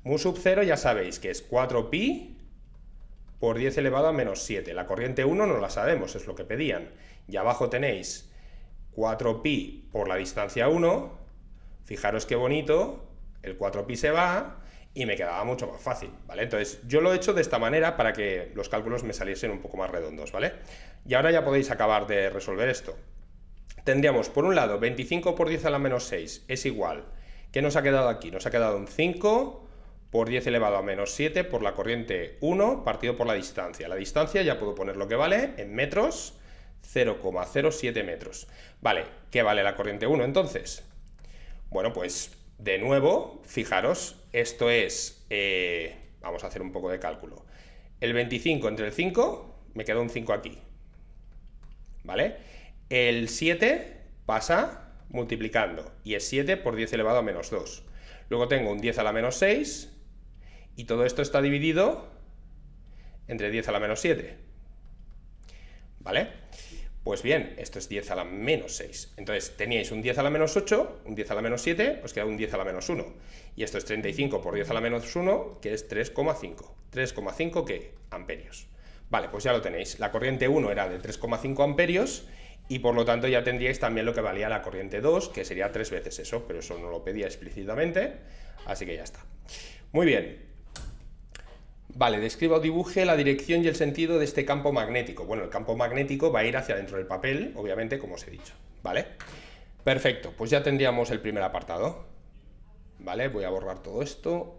Mu sub 0 ya sabéis que es 4pi por 10 elevado a menos 7. La corriente 1 no la sabemos, es lo que pedían. Y abajo tenéis 4pi por la distancia 1. Fijaros qué bonito, el 4pi se va, y me quedaba mucho más fácil, ¿vale? Entonces yo lo he hecho de esta manera para que los cálculos me saliesen un poco más redondos, ¿vale? Y ahora ya podéis acabar de resolver esto. Tendríamos, por un lado, 25 por 10 a la menos 6 es igual. ¿Qué nos ha quedado aquí? Nos ha quedado un 5 por 10 elevado a menos 7 por la corriente 1 partido por la distancia. La distancia ya puedo poner lo que vale en metros, 0,07 metros. Vale, ¿qué vale la corriente 1 entonces? Bueno, pues de nuevo, fijaros, esto es, eh, vamos a hacer un poco de cálculo, el 25 entre el 5, me queda un 5 aquí, ¿vale? El 7 pasa multiplicando, y es 7 por 10 elevado a menos 2. Luego tengo un 10 a la menos 6, y todo esto está dividido entre 10 a la menos 7, ¿vale? Pues bien, esto es 10 a la menos 6. Entonces teníais un 10 a la menos 8, un 10 a la menos 7, pues queda un 10 a la menos 1. Y esto es 35 por 10 a la menos 1, que es 3,5. 3,5 qué? amperios. Vale, pues ya lo tenéis. La corriente 1 era de 3,5 amperios y por lo tanto ya tendríais también lo que valía la corriente 2, que sería 3 veces eso, pero eso no lo pedía explícitamente, así que ya está. Muy bien, Vale, describa o dibuje la dirección y el sentido de este campo magnético. Bueno, el campo magnético va a ir hacia dentro del papel, obviamente, como os he dicho. ¿Vale? Perfecto, pues ya tendríamos el primer apartado. Vale, voy a borrar todo esto.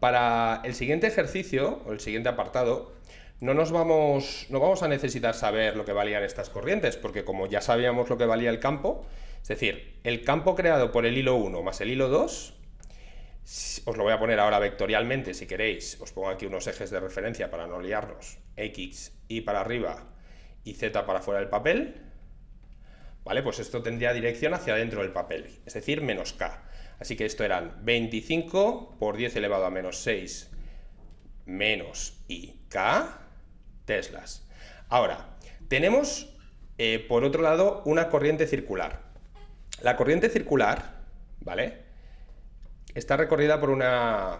Para el siguiente ejercicio, o el siguiente apartado, no nos vamos, no vamos a necesitar saber lo que valían estas corrientes, porque como ya sabíamos lo que valía el campo, es decir, el campo creado por el hilo 1 más el hilo 2 os lo voy a poner ahora vectorialmente, si queréis. Os pongo aquí unos ejes de referencia para no liarnos. X, Y para arriba y Z para fuera del papel. ¿Vale? Pues esto tendría dirección hacia dentro del papel, es decir, menos K. Así que esto eran 25 por 10 elevado a menos 6 menos y K teslas. Ahora, tenemos, eh, por otro lado, una corriente circular. La corriente circular, ¿vale? está recorrida por una.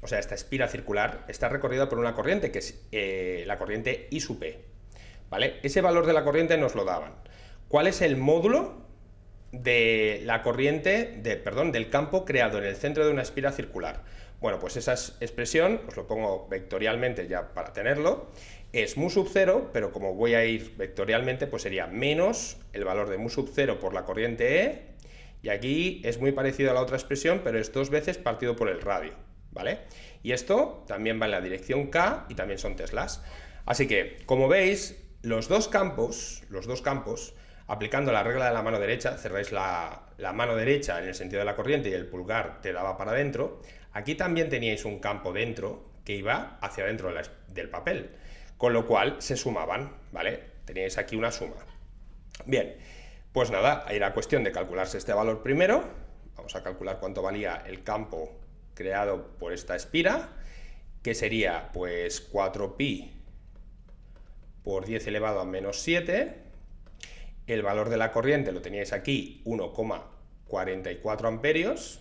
O sea, esta espira circular está recorrida por una corriente, que es eh, la corriente I sub P. E, ¿Vale? Ese valor de la corriente nos lo daban. ¿Cuál es el módulo de la corriente, de, perdón, del campo creado en el centro de una espira circular? Bueno, pues esa expresión, os lo pongo vectorialmente ya para tenerlo, es mu sub 0, pero como voy a ir vectorialmente, pues sería menos el valor de mu sub 0 por la corriente E y aquí es muy parecido a la otra expresión, pero es dos veces partido por el radio, ¿vale? Y esto también va en la dirección K y también son teslas. Así que, como veis, los dos campos, los dos campos, aplicando la regla de la mano derecha, cerráis la, mano derecha en el sentido de la corriente y el pulgar te daba para adentro, aquí también teníais un campo dentro que iba hacia adentro del papel, con lo cual se sumaban, ¿vale? Teníais aquí una suma. Bien, pues nada, era cuestión de calcularse este valor primero. Vamos a calcular cuánto valía el campo creado por esta espira, que sería pues 4pi por 10 elevado a menos 7. El valor de la corriente lo teníais aquí, 1,44 amperios.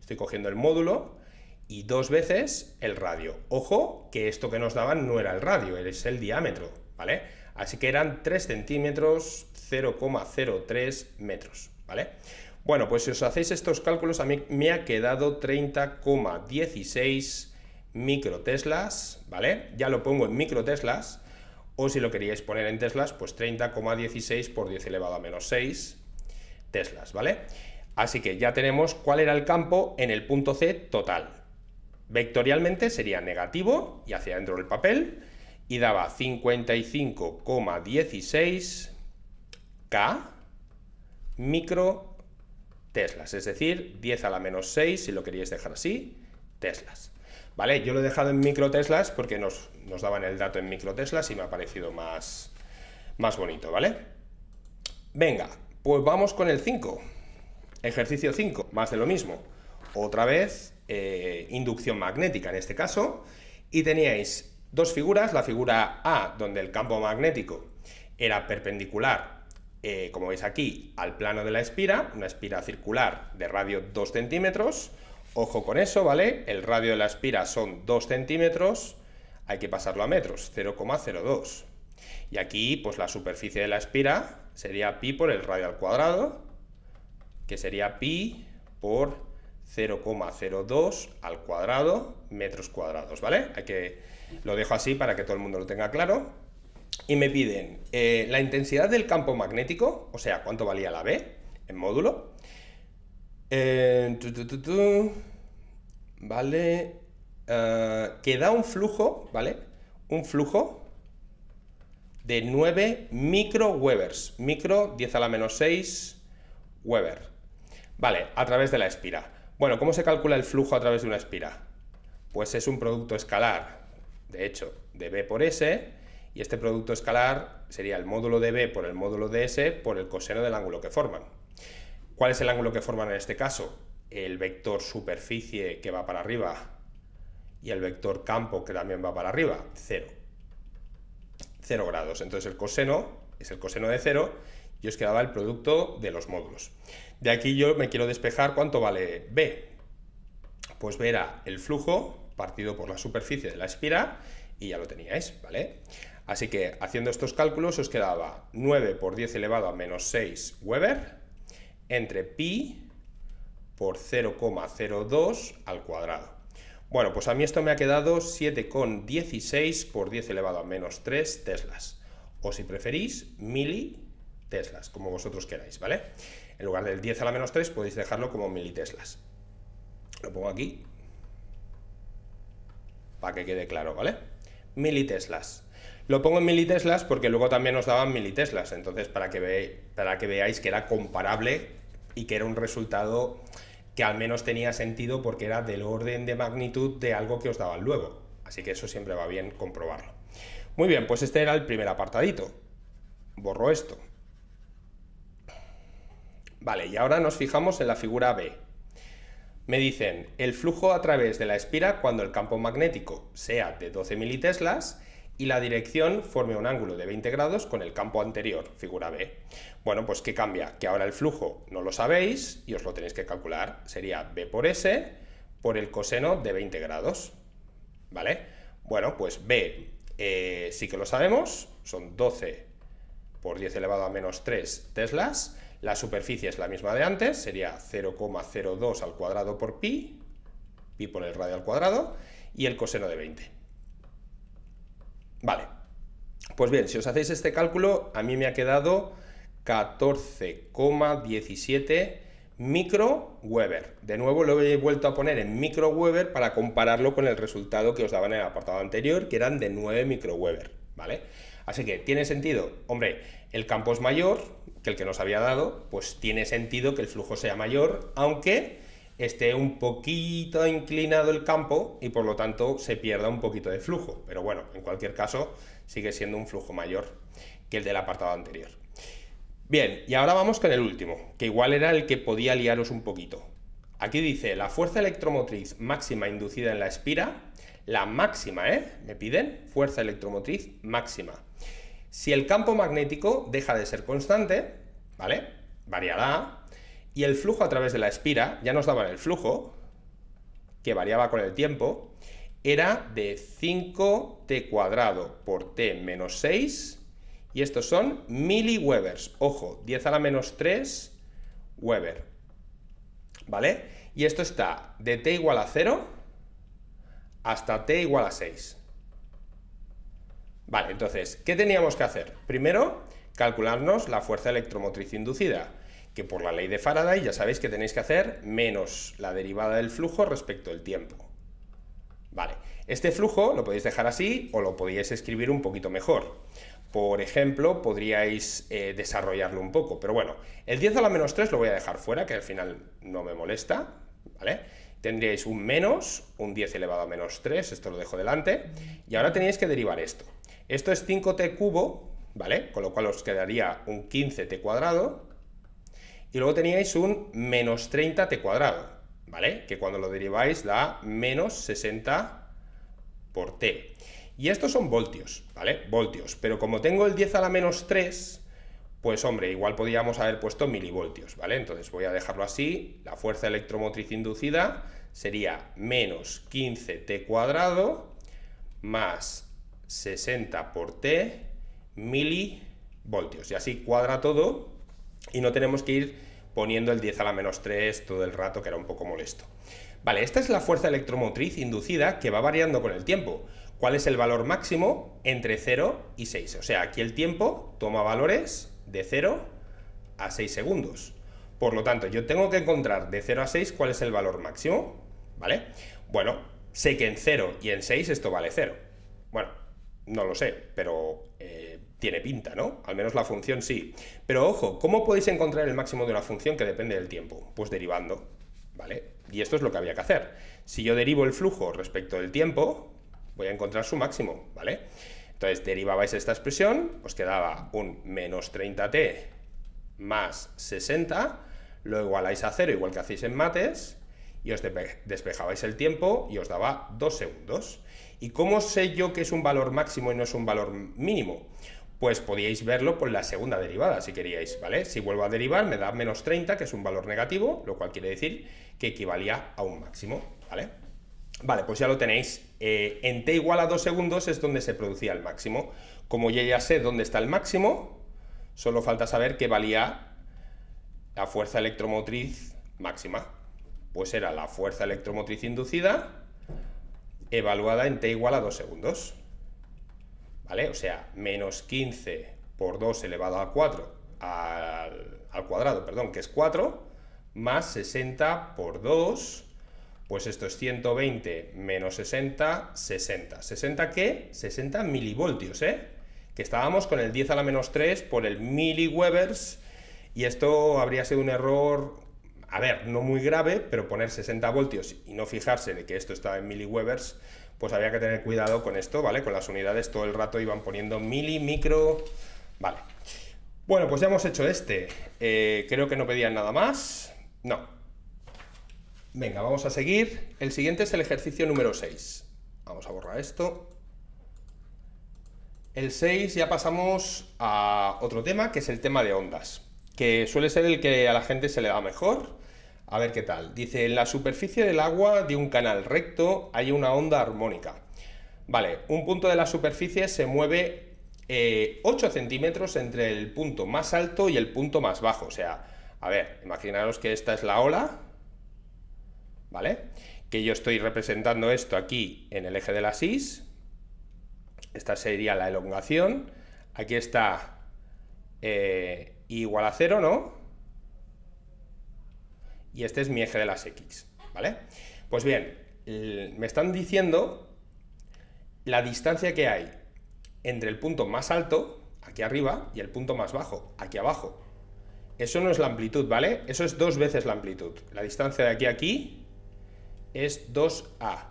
Estoy cogiendo el módulo y dos veces el radio. Ojo que esto que nos daban no era el radio, es el diámetro, ¿vale? Así que eran 3 centímetros 0,03 metros, ¿vale? Bueno, pues si os hacéis estos cálculos, a mí me ha quedado 30,16 microteslas, ¿vale? Ya lo pongo en microteslas, o si lo queríais poner en teslas, pues 30,16 por 10 elevado a menos 6 teslas, ¿vale? Así que ya tenemos cuál era el campo en el punto C total. Vectorialmente sería negativo y hacia dentro del papel y daba 55,16 K micro teslas, es decir, 10 a la menos 6, si lo queríais dejar así, teslas. ¿Vale? Yo lo he dejado en micro teslas porque nos, daban el dato en micro teslas y me ha parecido más, más bonito, ¿vale? Venga, pues vamos con el 5. Ejercicio 5, más de lo mismo. Otra vez, eh, inducción magnética en este caso. Y teníais dos figuras, la figura A, donde el campo magnético era perpendicular eh, como veis aquí, al plano de la espira, una espira circular de radio 2 centímetros. Ojo con eso, ¿vale? El radio de la espira son 2 centímetros, hay que pasarlo a metros, 0,02. Y aquí, pues la superficie de la espira sería pi por el radio al cuadrado, que sería pi por 0,02 al cuadrado metros cuadrados, ¿vale? Hay que, lo dejo así para que todo el mundo lo tenga claro y me piden eh, la intensidad del campo magnético, o sea, cuánto valía la B en módulo. Eh, vale. Eh, que da un flujo, ¿vale? Un flujo de 9 microwebers. Micro 10 a la menos 6 Weber. Vale, a través de la espira. Bueno, ¿cómo se calcula el flujo a través de una espira? Pues es un producto escalar, de hecho, de B por S y este producto escalar sería el módulo de B por el módulo de S por el coseno del ángulo que forman. ¿Cuál es el ángulo que forman en este caso? El vector superficie que va para arriba y el vector campo que también va para arriba, 0. 0 grados. Entonces el coseno es el coseno de cero y os quedaba el producto de los módulos. De aquí yo me quiero despejar cuánto vale B. Pues B era el flujo partido por la superficie de la espira y ya lo teníais, ¿vale? Así que haciendo estos cálculos os quedaba 9 por 10 elevado a menos 6 Weber entre pi por 0,02 al cuadrado. Bueno, pues a mí esto me ha quedado 7,16 por 10 elevado a menos 3 teslas. O si preferís, teslas como vosotros queráis, ¿vale? En lugar del 10 a la menos 3 podéis dejarlo como militeslas. Lo pongo aquí para que quede claro, ¿vale? Militeslas. Lo pongo en militeslas porque luego también nos daban militeslas, entonces para que, ve, para que veáis que era comparable y que era un resultado que al menos tenía sentido porque era del orden de magnitud de algo que os daban luego. Así que eso siempre va bien comprobarlo. Muy bien, pues este era el primer apartadito. Borro esto. Vale, y ahora nos fijamos en la figura B. Me dicen el flujo a través de la espira cuando el campo magnético sea de 12 militeslas y la dirección forme un ángulo de 20 grados con el campo anterior, figura B. Bueno, pues ¿qué cambia? Que ahora el flujo no lo sabéis y os lo tenéis que calcular. Sería B por S por el coseno de 20 grados. ¿Vale? Bueno, pues B eh, sí que lo sabemos, son 12 por 10 elevado a menos 3 teslas. La superficie es la misma de antes, sería 0,02 al cuadrado por pi, pi por el radio al cuadrado, y el coseno de 20. Vale, pues bien, si os hacéis este cálculo, a mí me ha quedado 14,17 micro Weber. De nuevo lo he vuelto a poner en micro Weber para compararlo con el resultado que os daban en el apartado anterior, que eran de 9 micro Weber, ¿vale? Así que tiene sentido, hombre, el campo es mayor que el que nos había dado, pues tiene sentido que el flujo sea mayor, aunque esté un poquito inclinado el campo y por lo tanto se pierda un poquito de flujo. Pero bueno, en cualquier caso sigue siendo un flujo mayor que el del apartado anterior. Bien, y ahora vamos con el último, que igual era el que podía liaros un poquito. Aquí dice la fuerza electromotriz máxima inducida en la espira, la máxima, ¿eh? Me piden fuerza electromotriz máxima. Si el campo magnético deja de ser constante, ¿vale? Variará, y el flujo a través de la espira, ya nos daban el flujo, que variaba con el tiempo, era de 5t cuadrado por t menos 6, y estos son miliwebers. Ojo, 10 a la menos 3 Weber. ¿Vale? Y esto está de t igual a 0 hasta t igual a 6. Vale, entonces, ¿qué teníamos que hacer? Primero, calcularnos la fuerza electromotriz inducida que por la ley de Faraday ya sabéis que tenéis que hacer menos la derivada del flujo respecto al tiempo. Vale, este flujo lo podéis dejar así o lo podéis escribir un poquito mejor. Por ejemplo, podríais eh, desarrollarlo un poco, pero bueno, el 10 a la menos 3 lo voy a dejar fuera, que al final no me molesta, ¿vale? Tendríais un menos, un 10 elevado a menos 3, esto lo dejo delante, y ahora tenéis que derivar esto. Esto es 5t cubo, ¿vale? Con lo cual os quedaría un 15t cuadrado, y luego teníais un menos 30t cuadrado, ¿vale? Que cuando lo deriváis da menos 60 por t. Y estos son voltios, ¿vale? Voltios. Pero como tengo el 10 a la menos 3, pues hombre, igual podríamos haber puesto milivoltios, ¿vale? Entonces voy a dejarlo así. La fuerza electromotriz inducida sería menos 15t cuadrado más 60 por t milivoltios. Y así cuadra todo y no tenemos que ir poniendo el 10 a la menos 3 todo el rato, que era un poco molesto. Vale, esta es la fuerza electromotriz inducida que va variando con el tiempo. ¿Cuál es el valor máximo? Entre 0 y 6. O sea, aquí el tiempo toma valores de 0 a 6 segundos. Por lo tanto, yo tengo que encontrar de 0 a 6 cuál es el valor máximo, ¿vale? Bueno, sé que en 0 y en 6 esto vale 0. Bueno, no lo sé, pero eh, tiene pinta, ¿no? Al menos la función sí. Pero ojo, ¿cómo podéis encontrar el máximo de una función que depende del tiempo? Pues derivando, ¿vale? Y esto es lo que había que hacer. Si yo derivo el flujo respecto del tiempo, voy a encontrar su máximo, ¿vale? Entonces derivabais esta expresión, os quedaba un menos 30t más 60, lo igualáis a cero, igual que hacéis en mates, y os despejabais el tiempo y os daba 2 segundos. ¿Y cómo sé yo que es un valor máximo y no es un valor mínimo? Pues podíais verlo por la segunda derivada, si queríais, ¿vale? Si vuelvo a derivar, me da menos 30, que es un valor negativo, lo cual quiere decir que equivalía a un máximo, ¿vale? Vale, pues ya lo tenéis. Eh, en t igual a 2 segundos es donde se producía el máximo. Como ya ya sé dónde está el máximo, solo falta saber qué valía la fuerza electromotriz máxima. Pues era la fuerza electromotriz inducida evaluada en t igual a 2 segundos. ¿Vale? O sea, menos 15 por 2 elevado a 4 al, cuadrado, perdón, que es 4, más 60 por 2, pues esto es 120 menos 60, 60. ¿60 qué? 60 milivoltios, ¿eh? Que estábamos con el 10 a la menos 3 por el miliwebers y esto habría sido un error a ver, no muy grave, pero poner 60 voltios y no fijarse de que esto está en miliwebers, pues había que tener cuidado con esto, ¿vale? Con las unidades todo el rato iban poniendo mili, micro, vale. Bueno, pues ya hemos hecho este. Eh, creo que no pedían nada más. No. Venga, vamos a seguir. El siguiente es el ejercicio número 6. Vamos a borrar esto. El 6 ya pasamos a otro tema, que es el tema de ondas que suele ser el que a la gente se le da mejor. A ver qué tal. Dice, en la superficie del agua de un canal recto hay una onda armónica. Vale, un punto de la superficie se mueve 8 eh, centímetros entre el punto más alto y el punto más bajo. O sea, a ver, imaginaros que esta es la ola, ¿vale? Que yo estoy representando esto aquí en el eje de la sis, Esta sería la elongación. Aquí está eh, igual a 0, ¿no? Y este es mi eje de las X, ¿vale? Pues bien, me están diciendo la distancia que hay entre el punto más alto, aquí arriba, y el punto más bajo, aquí abajo. Eso no es la amplitud, ¿vale? Eso es dos veces la amplitud. La distancia de aquí a aquí es 2A.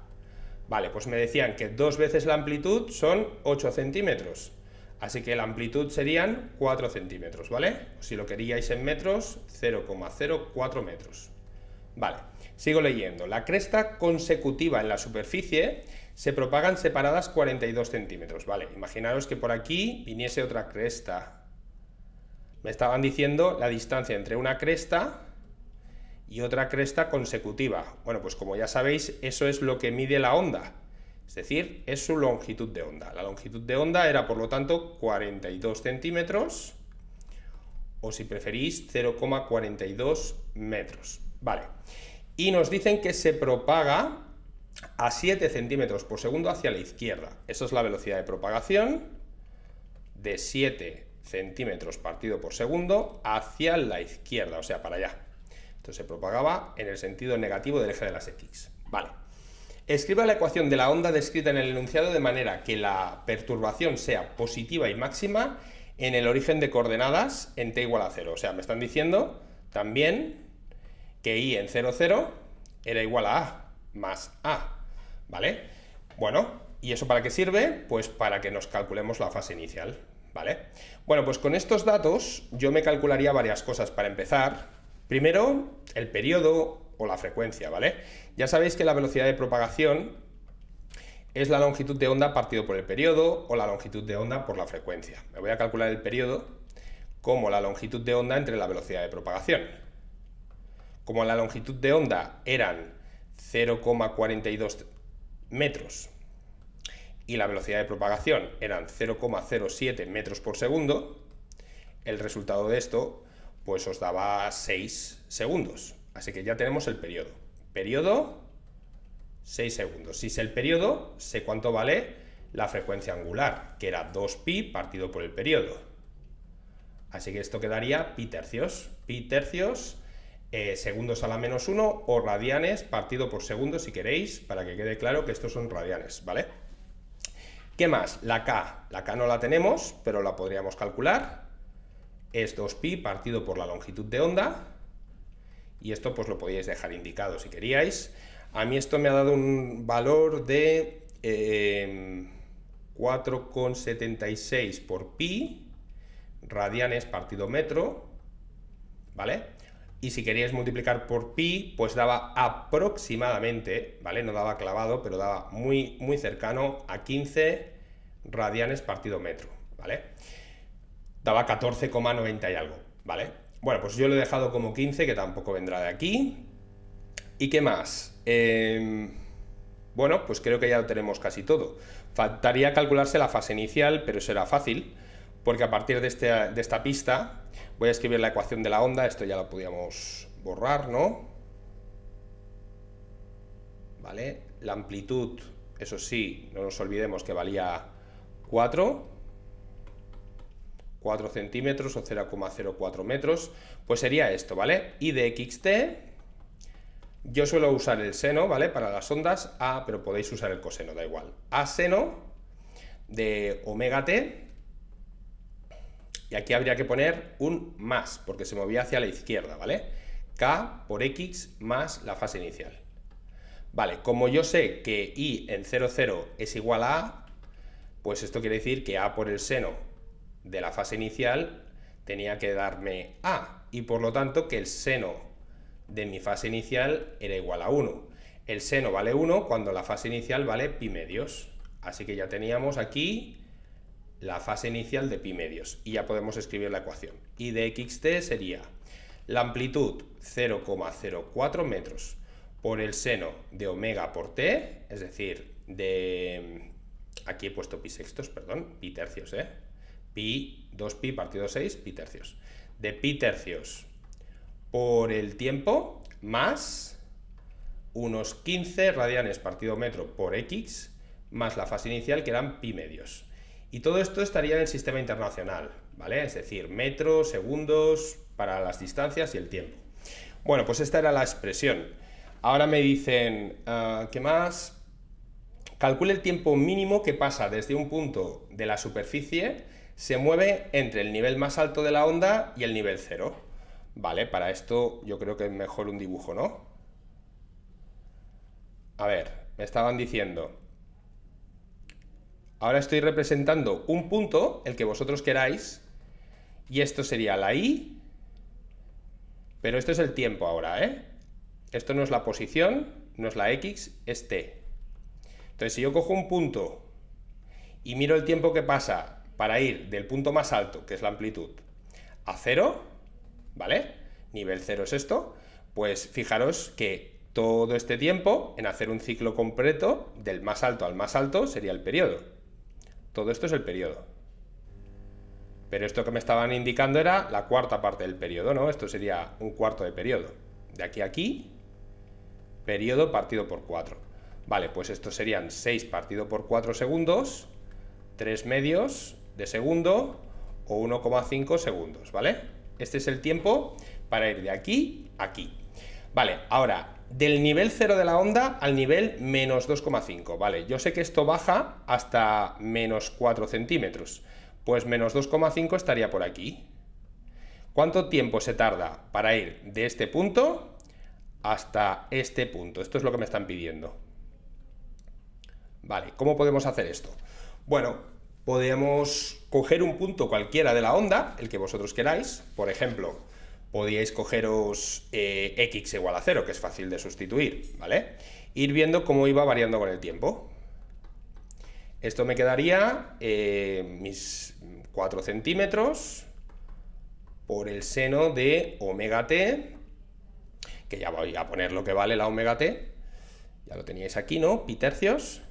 Vale, pues me decían que dos veces la amplitud son 8 centímetros. Así que la amplitud serían 4 centímetros, ¿vale? Si lo queríais en metros, 0,04 metros. Vale, sigo leyendo. La cresta consecutiva en la superficie se propagan separadas 42 centímetros, ¿vale? Imaginaros que por aquí viniese otra cresta. Me estaban diciendo la distancia entre una cresta y otra cresta consecutiva. Bueno, pues como ya sabéis, eso es lo que mide la onda. Es decir, es su longitud de onda. La longitud de onda era, por lo tanto, 42 centímetros o, si preferís, 0,42 metros. Vale. Y nos dicen que se propaga a 7 centímetros por segundo hacia la izquierda. Eso es la velocidad de propagación de 7 centímetros partido por segundo hacia la izquierda, o sea, para allá. Entonces se propagaba en el sentido negativo del eje de las X. Vale. Escriba la ecuación de la onda descrita en el enunciado de manera que la perturbación sea positiva y máxima en el origen de coordenadas en t igual a 0. O sea, me están diciendo también que i en 0, 0 era igual a a más a, ¿vale? Bueno, ¿y eso para qué sirve? Pues para que nos calculemos la fase inicial, ¿vale? Bueno, pues con estos datos yo me calcularía varias cosas para empezar. Primero, el periodo o la frecuencia, ¿vale? Ya sabéis que la velocidad de propagación es la longitud de onda partido por el periodo o la longitud de onda por la frecuencia. Me voy a calcular el periodo como la longitud de onda entre la velocidad de propagación. Como la longitud de onda eran 0,42 metros y la velocidad de propagación eran 0,07 metros por segundo, el resultado de esto pues os daba 6 segundos. Así que ya tenemos el periodo periodo, 6 segundos. Si es el periodo, sé cuánto vale la frecuencia angular, que era 2pi partido por el periodo. Así que esto quedaría pi tercios. Pi tercios, eh, segundos a la menos 1 o radianes partido por segundo, si queréis, para que quede claro que estos son radianes, ¿vale? ¿Qué más? La K. La K no la tenemos, pero la podríamos calcular. Es 2pi partido por la longitud de onda y esto pues lo podíais dejar indicado si queríais. A mí esto me ha dado un valor de 4,76 em, por pi, radianes partido metro, ¿vale? Y si queríais multiplicar por pi, pues daba aproximadamente, ¿vale? No daba clavado, pero daba muy, muy cercano a 15 radianes partido metro, ¿vale? Daba 14,90 y algo, ¿vale? Bueno, pues yo lo he dejado como 15, que tampoco vendrá de aquí. ¿Y qué más? Em, bueno, pues creo que ya lo tenemos casi todo. Faltaría calcularse la fase inicial, pero será fácil, porque a partir este, de, esta pista voy a escribir la ecuación de la onda, esto ya lo podíamos borrar, ¿no? ¿Vale? La amplitud, eso sí, no nos olvidemos que valía 4, 4 centímetros o 0,04 metros, pues sería esto, ¿vale? Y de XT, yo suelo usar el seno, ¿vale? Para las ondas, A, ah, pero podéis usar el coseno, da igual. A seno de omega T, y aquí habría que poner un más, porque se movía hacia la izquierda, ¿vale? K por X más la fase inicial. Vale, como yo sé que I en 0,0 es igual a A, pues esto quiere decir que A por el seno de la fase inicial tenía que darme A y por lo tanto que el seno de mi fase inicial era igual a 1. El seno vale 1 cuando la fase inicial vale pi medios. Así que ya teníamos aquí la fase inicial de pi medios y ya podemos escribir la ecuación. Y de xt sería la amplitud 0,04 metros por el seno de omega por t, es decir, de... aquí he puesto pi sextos, perdón, pi tercios, ¿eh? pi, 2pi partido 6, pi tercios. De pi tercios por el tiempo más unos 15 radianes partido metro por x más la fase inicial que eran pi medios. Y todo esto estaría en el sistema internacional, ¿vale? Es decir, metros, segundos para las distancias y el tiempo. Bueno, pues esta era la expresión. Ahora me dicen, que ah, ¿qué más? Calcule el tiempo mínimo que pasa desde un punto de la superficie se mueve entre el nivel más alto de la onda y el nivel cero. Vale, para esto yo creo que es mejor un dibujo, ¿no? A ver, me estaban diciendo... Ahora estoy representando un punto, el que vosotros queráis, y esto sería la i, pero esto es el tiempo ahora, ¿eh? Esto no es la posición, no es la x, es t. Entonces, si yo cojo un punto y miro el tiempo que pasa para ir del punto más alto, que es la amplitud, a cero, ¿vale? Nivel cero es esto, pues fijaros que todo este tiempo en hacer un ciclo completo del más alto al más alto sería el periodo. Todo esto es el periodo. Pero esto que me estaban indicando era la cuarta parte del periodo, ¿no? Esto sería un cuarto de periodo. De aquí a aquí, periodo partido por 4. Vale, pues esto serían 6 partido por 4 segundos, 3 medios de segundo o 1,5 segundos, ¿vale? Este es el tiempo para ir de aquí a aquí. Vale, ahora, del nivel 0 de la onda al nivel menos 2,5, ¿vale? Yo sé que esto baja hasta menos 4 centímetros, pues menos 2,5 estaría por aquí. ¿Cuánto tiempo se tarda para ir de este punto hasta este punto? Esto es lo que me están pidiendo. Vale, ¿cómo podemos hacer esto? Bueno, podemos coger un punto cualquiera de la onda, el que vosotros queráis, por ejemplo, podíais cogeros eh, x igual a 0, que es fácil de sustituir, ¿vale? Ir viendo cómo iba variando con el tiempo. Esto me quedaría eh, mis 4 centímetros por el seno de omega t, que ya voy a poner lo que vale la omega t, ya lo teníais aquí, ¿no? Pi tercios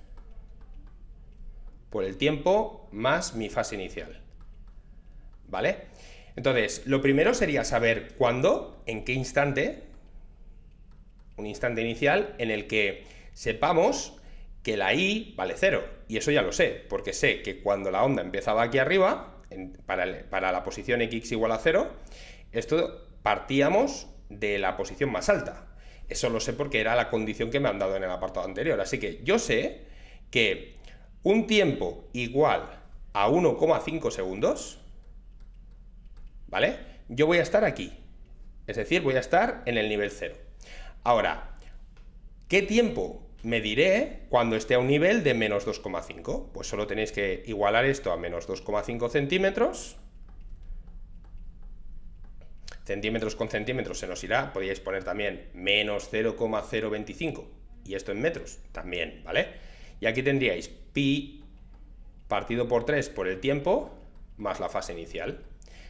por el tiempo más mi fase inicial. ¿Vale? Entonces, lo primero sería saber cuándo, en qué instante, un instante inicial en el que sepamos que la I vale 0. Y eso ya lo sé, porque sé que cuando la onda empezaba aquí arriba, para, para, la posición x igual a 0, esto partíamos de la posición más alta. Eso lo sé porque era la condición que me han dado en el apartado anterior. Así que yo sé que un tiempo igual a 1,5 segundos, ¿vale? Yo voy a estar aquí, es decir, voy a estar en el nivel 0. Ahora, ¿qué tiempo mediré cuando esté a un nivel de menos 2,5? Pues solo tenéis que igualar esto a menos 2,5 centímetros. Centímetros con centímetros se nos irá, podríais poner también menos 0,025 y esto en metros también, ¿vale? Y aquí tendríais pi partido por 3 por el tiempo más la fase inicial.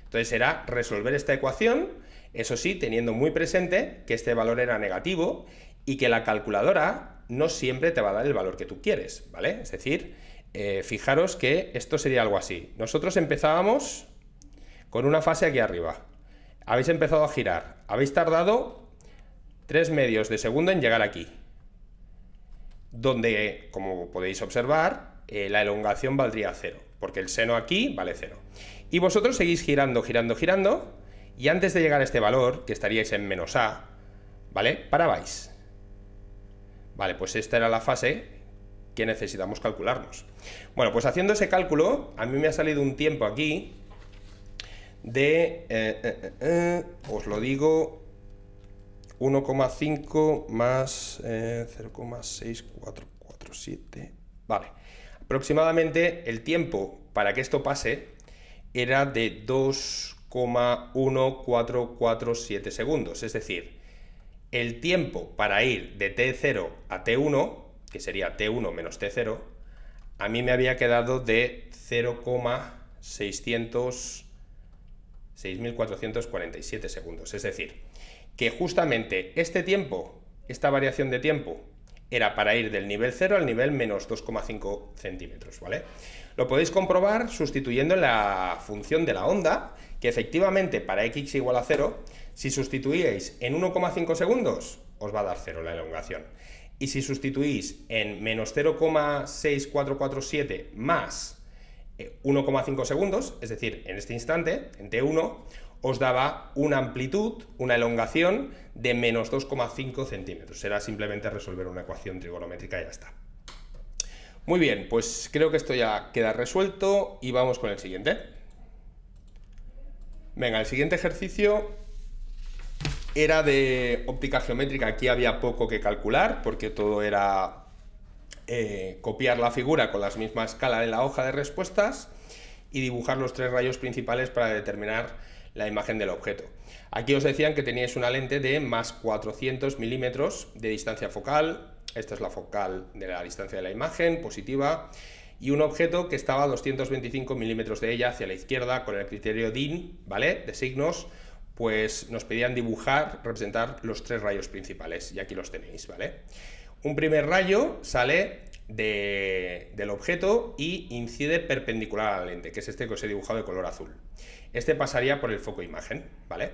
Entonces será resolver esta ecuación, eso sí, teniendo muy presente que este valor era negativo y que la calculadora no siempre te va a dar el valor que tú quieres, ¿vale? Es decir, eh, fijaros que esto sería algo así. Nosotros empezábamos con una fase aquí arriba. Habéis empezado a girar, habéis tardado 3 medios de segundo en llegar aquí donde, como podéis observar, eh, la elongación valdría cero, porque el seno aquí vale cero. Y vosotros seguís girando, girando, girando, y antes de llegar a este valor, que estaríais en menos A, ¿vale? Parabais. Vale, pues esta era la fase que necesitamos calcularnos. Bueno, pues haciendo ese cálculo, a mí me ha salido un tiempo aquí de, eh, eh, os lo digo, 1,5 más 0,6447. Eh, vale. Aproximadamente el tiempo para que esto pase era de 2,1447 segundos. Es decir, el tiempo para ir de T0 a T1, que sería T1 menos T0, a mí me había quedado de 0,600... 6.447 segundos. Es decir, que justamente este tiempo, esta variación de tiempo, era para ir del nivel 0 al nivel menos 2,5 centímetros, ¿vale? Lo podéis comprobar sustituyendo la función de la onda, que efectivamente para x igual a 0, si sustituíais en 1,5 segundos, os va a dar 0 la elongación. Y si sustituís en menos 0,6447 más 1,5 eh, segundos, es decir, en este instante, en T1, os daba una amplitud, una elongación de menos 2,5 centímetros. Era simplemente resolver una ecuación trigonométrica y ya está. Muy bien, pues creo que esto ya queda resuelto y vamos con el siguiente. Venga, el siguiente ejercicio era de óptica geométrica. Aquí había poco que calcular porque todo era eh, copiar la figura con la misma escala en la hoja de respuestas y dibujar los tres rayos principales para determinar la imagen del objeto. Aquí os decían que teníais una lente de más 400 milímetros de distancia focal, esta es la focal de la distancia de la imagen, positiva, y un objeto que estaba a 225 milímetros de ella hacia la izquierda con el criterio DIN, ¿vale? De signos, pues nos pedían dibujar, representar los tres rayos principales, y aquí los tenéis, ¿vale? Un primer rayo sale del objeto y incide perpendicular a la lente, que es este que os he dibujado de color azul. Este pasaría por el foco imagen, ¿vale?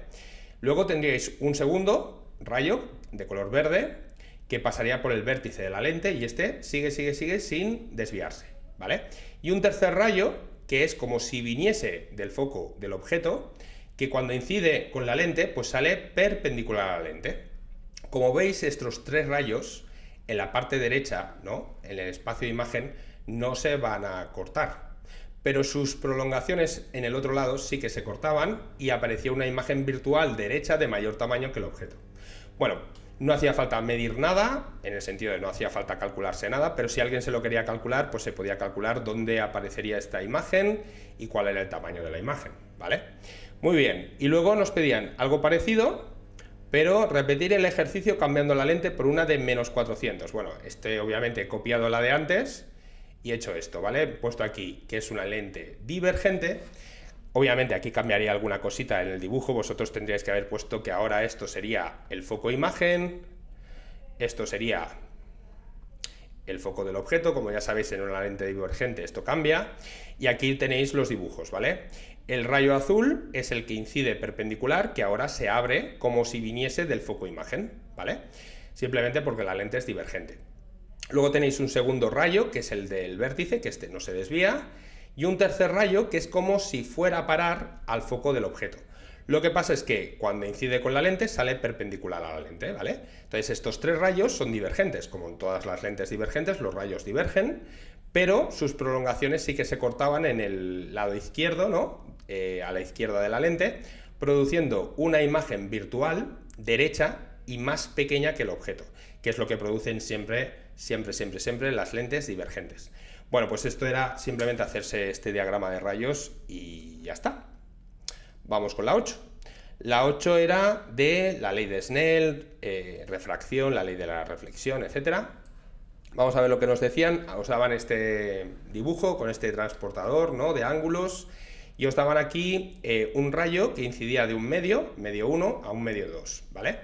Luego tendríais un segundo rayo de color verde que pasaría por el vértice de la lente y este sigue, sigue, sigue sin desviarse, ¿vale? Y un tercer rayo que es como si viniese del foco del objeto, que cuando incide con la lente, pues sale perpendicular a la lente. Como veis, estos tres rayos en la parte derecha, ¿no? En el espacio de imagen, no se van a cortar, pero sus prolongaciones en el otro lado sí que se cortaban y aparecía una imagen virtual derecha de mayor tamaño que el objeto. Bueno, no hacía falta medir nada, en el sentido de no hacía falta calcularse nada, pero si alguien se lo quería calcular, pues se podía calcular dónde aparecería esta imagen y cuál era el tamaño de la imagen, ¿vale? Muy bien, y luego nos pedían algo parecido, pero repetir el ejercicio cambiando la lente por una de menos 400. Bueno, este obviamente he copiado la de antes, y he hecho esto, ¿vale? He puesto aquí que es una lente divergente. Obviamente aquí cambiaría alguna cosita en el dibujo, vosotros tendríais que haber puesto que ahora esto sería el foco imagen, esto sería el foco del objeto, como ya sabéis en una lente divergente esto cambia, y aquí tenéis los dibujos, ¿vale? El rayo azul es el que incide perpendicular, que ahora se abre como si viniese del foco imagen, ¿vale? Simplemente porque la lente es divergente. Luego tenéis un segundo rayo, que es el del vértice, que este no se desvía. Y un tercer rayo, que es como si fuera a parar al foco del objeto. Lo que pasa es que cuando incide con la lente sale perpendicular a la lente, ¿vale? Entonces estos tres rayos son divergentes, como en todas las lentes divergentes los rayos divergen, pero sus prolongaciones sí que se cortaban en el lado izquierdo, ¿no? Eh, a la izquierda de la lente, produciendo una imagen virtual derecha y más pequeña que el objeto, que es lo que producen siempre siempre, siempre, siempre las lentes divergentes. Bueno, pues esto era simplemente hacerse este diagrama de rayos y ya está. Vamos con la 8. La 8 era de la ley de Snell, eh, refracción, la ley de la reflexión, etcétera. Vamos a ver lo que nos decían. Os daban este dibujo con este transportador ¿no? de ángulos y os daban aquí eh, un rayo que incidía de un medio, medio 1 a un medio 2, ¿vale?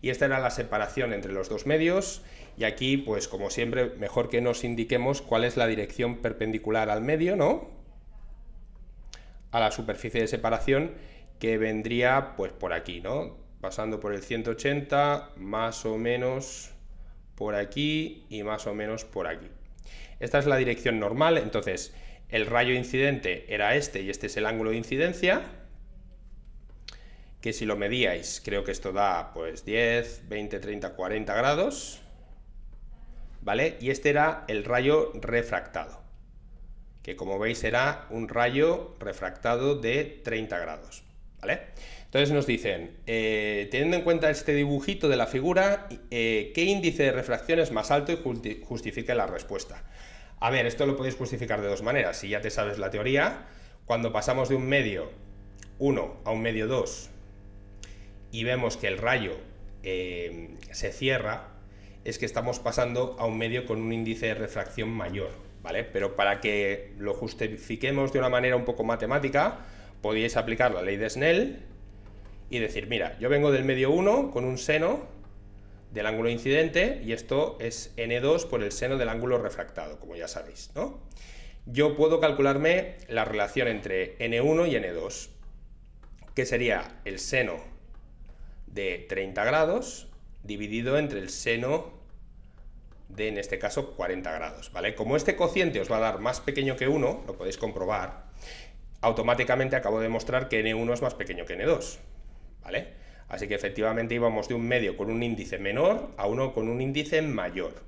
Y esta era la separación entre los dos medios y aquí, pues como siempre, mejor que nos indiquemos cuál es la dirección perpendicular al medio, ¿no? A la superficie de separación que vendría pues por aquí, ¿no? Pasando por el 180, más o menos por aquí y más o menos por aquí. Esta es la dirección normal, entonces el rayo incidente era este y este es el ángulo de incidencia, que si lo medíais, creo que esto da pues 10, 20, 30, 40 grados, ¿vale? Y este era el rayo refractado, que como veis era un rayo refractado de 30 grados, ¿vale? Entonces nos dicen, eh, teniendo en cuenta este dibujito de la figura, eh, ¿qué índice de refracción es más alto y justifica la respuesta? A ver, esto lo podéis justificar de dos maneras. Si ya te sabes la teoría, cuando pasamos de un medio 1 a un medio 2 y vemos que el rayo eh, se cierra, es que estamos pasando a un medio con un índice de refracción mayor, ¿vale? Pero para que lo justifiquemos de una manera un poco matemática, podéis aplicar la ley de Snell y decir, mira, yo vengo del medio 1 con un seno del ángulo incidente y esto es n2 por el seno del ángulo refractado, como ya sabéis, ¿no? Yo puedo calcularme la relación entre n1 y n2, que sería el seno de 30 grados dividido entre el seno de, en este caso, 40 grados, ¿vale? Como este cociente os va a dar más pequeño que 1, lo podéis comprobar, automáticamente acabo de mostrar que n1 es más pequeño que n2, ¿vale? Así que efectivamente íbamos de un medio con un índice menor a uno con un índice mayor.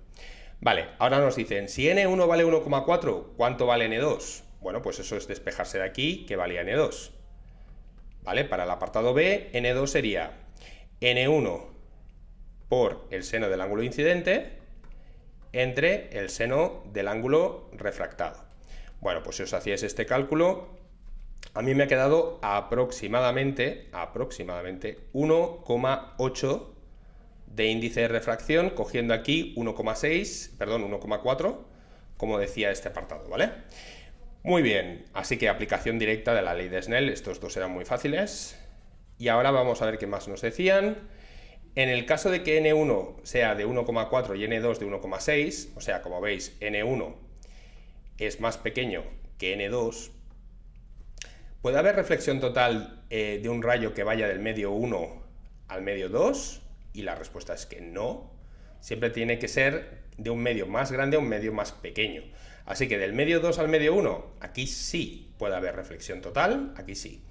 Vale, ahora nos dicen, si n1 vale 1,4, ¿cuánto vale n2? Bueno, pues eso es despejarse de aquí, que valía n2. ¿Vale? Para el apartado B, n2 sería n1 por el seno del ángulo incidente entre el seno del ángulo refractado. Bueno, pues si os hacíais este cálculo, a mí me ha quedado aproximadamente, aproximadamente 1,8 de índice de refracción, cogiendo aquí 1,6, perdón, 1,4, como decía este apartado, ¿vale? Muy bien, así que aplicación directa de la ley de Snell, estos dos eran muy fáciles. Y ahora vamos a ver qué más nos decían. En el caso de que N1 sea de 1,4 y N2 de 1,6, o sea, como veis, N1 es más pequeño que N2, ¿puede haber reflexión total eh, de un rayo que vaya del medio 1 al medio 2? Y la respuesta es que no. Siempre tiene que ser de un medio más grande a un medio más pequeño. Así que del medio 2 al medio 1, aquí sí puede haber reflexión total, aquí sí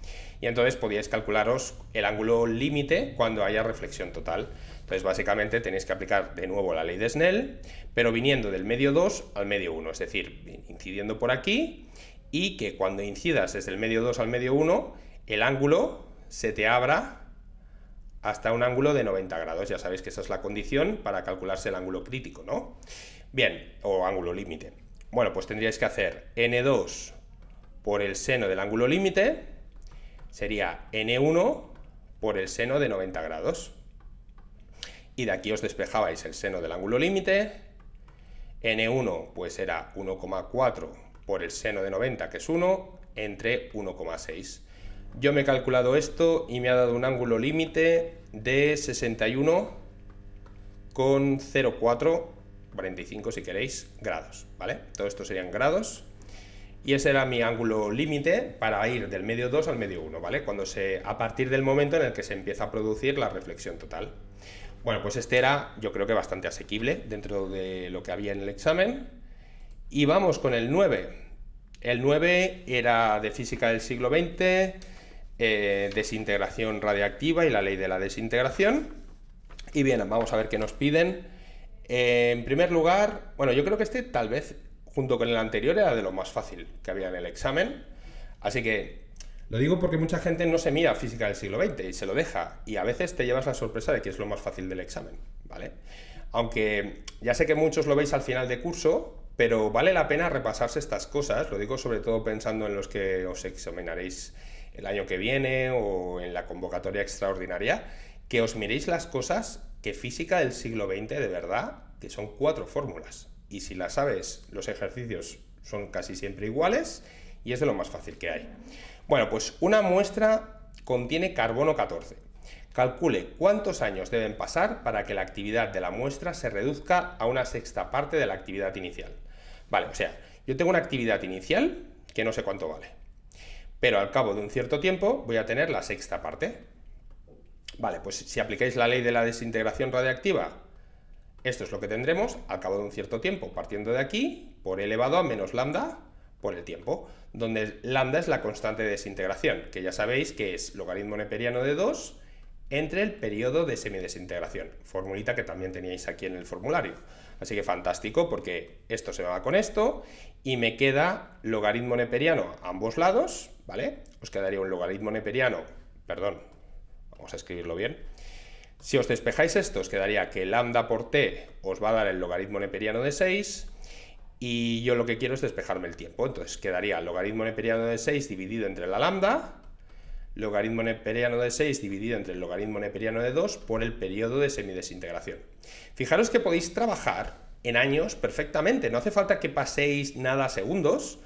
y entonces podíais calcularos el ángulo límite cuando haya reflexión total. Entonces básicamente tenéis que aplicar de nuevo la ley de Snell, pero viniendo del medio 2 al medio 1, es decir, incidiendo por aquí y que cuando incidas desde el medio 2 al medio 1, el ángulo se te abra hasta un ángulo de 90 grados. Ya sabéis que esa es la condición para calcularse el ángulo crítico, ¿no? Bien, o ángulo límite. Bueno, pues tendríais que hacer n2 por el seno del ángulo límite sería n1 por el seno de 90 grados. Y de aquí os despejabais el seno del ángulo límite. n1 pues era 1,4 por el seno de 90, que es 1, entre 1,6. Yo me he calculado esto y me ha dado un ángulo límite de 61,04, 45 si queréis, grados, ¿vale? Todo esto serían grados. Y ese era mi ángulo límite para ir del medio 2 al medio 1, ¿vale? Cuando se, a partir del momento en el que se empieza a producir la reflexión total. Bueno, pues este era, yo creo que bastante asequible dentro de lo que había en el examen. Y vamos con el 9. El 9 era de física del siglo XX, eh, desintegración radiactiva y la ley de la desintegración. Y bien, vamos a ver qué nos piden. Eh, en primer lugar, bueno, yo creo que este tal vez junto con el anterior era de lo más fácil que había en el examen. Así que lo digo porque mucha gente no se mira física del siglo XX y se lo deja. Y a veces te llevas la sorpresa de que es lo más fácil del examen, ¿vale? Aunque ya sé que muchos lo veis al final de curso, pero vale la pena repasarse estas cosas. Lo digo sobre todo pensando en los que os examinaréis el año que viene o en la convocatoria extraordinaria, que os miréis las cosas que física del siglo XX de verdad, que son cuatro fórmulas y si la sabes, los ejercicios son casi siempre iguales y es de lo más fácil que hay. Bueno, pues una muestra contiene carbono 14. Calcule cuántos años deben pasar para que la actividad de la muestra se reduzca a una sexta parte de la actividad inicial. Vale, o sea, yo tengo una actividad inicial que no sé cuánto vale, pero al cabo de un cierto tiempo voy a tener la sexta parte. Vale, pues si aplicáis la ley de la desintegración radiactiva esto es lo que tendremos al cabo de un cierto tiempo, partiendo de aquí, por elevado a menos lambda por el tiempo, donde lambda es la constante de desintegración, que ya sabéis que es logaritmo neperiano de 2 entre el periodo de semidesintegración, formulita que también teníais aquí en el formulario. Así que fantástico porque esto se va con esto y me queda logaritmo neperiano a ambos lados, ¿vale? Os quedaría un logaritmo neperiano, perdón, vamos a escribirlo bien, si os despejáis esto, os quedaría que lambda por t os va a dar el logaritmo neperiano de 6 y yo lo que quiero es despejarme el tiempo. Entonces quedaría el logaritmo neperiano de 6 dividido entre la lambda, logaritmo neperiano de 6 dividido entre el logaritmo neperiano de 2 por el periodo de semidesintegración. Fijaros que podéis trabajar en años perfectamente, no hace falta que paséis nada segundos,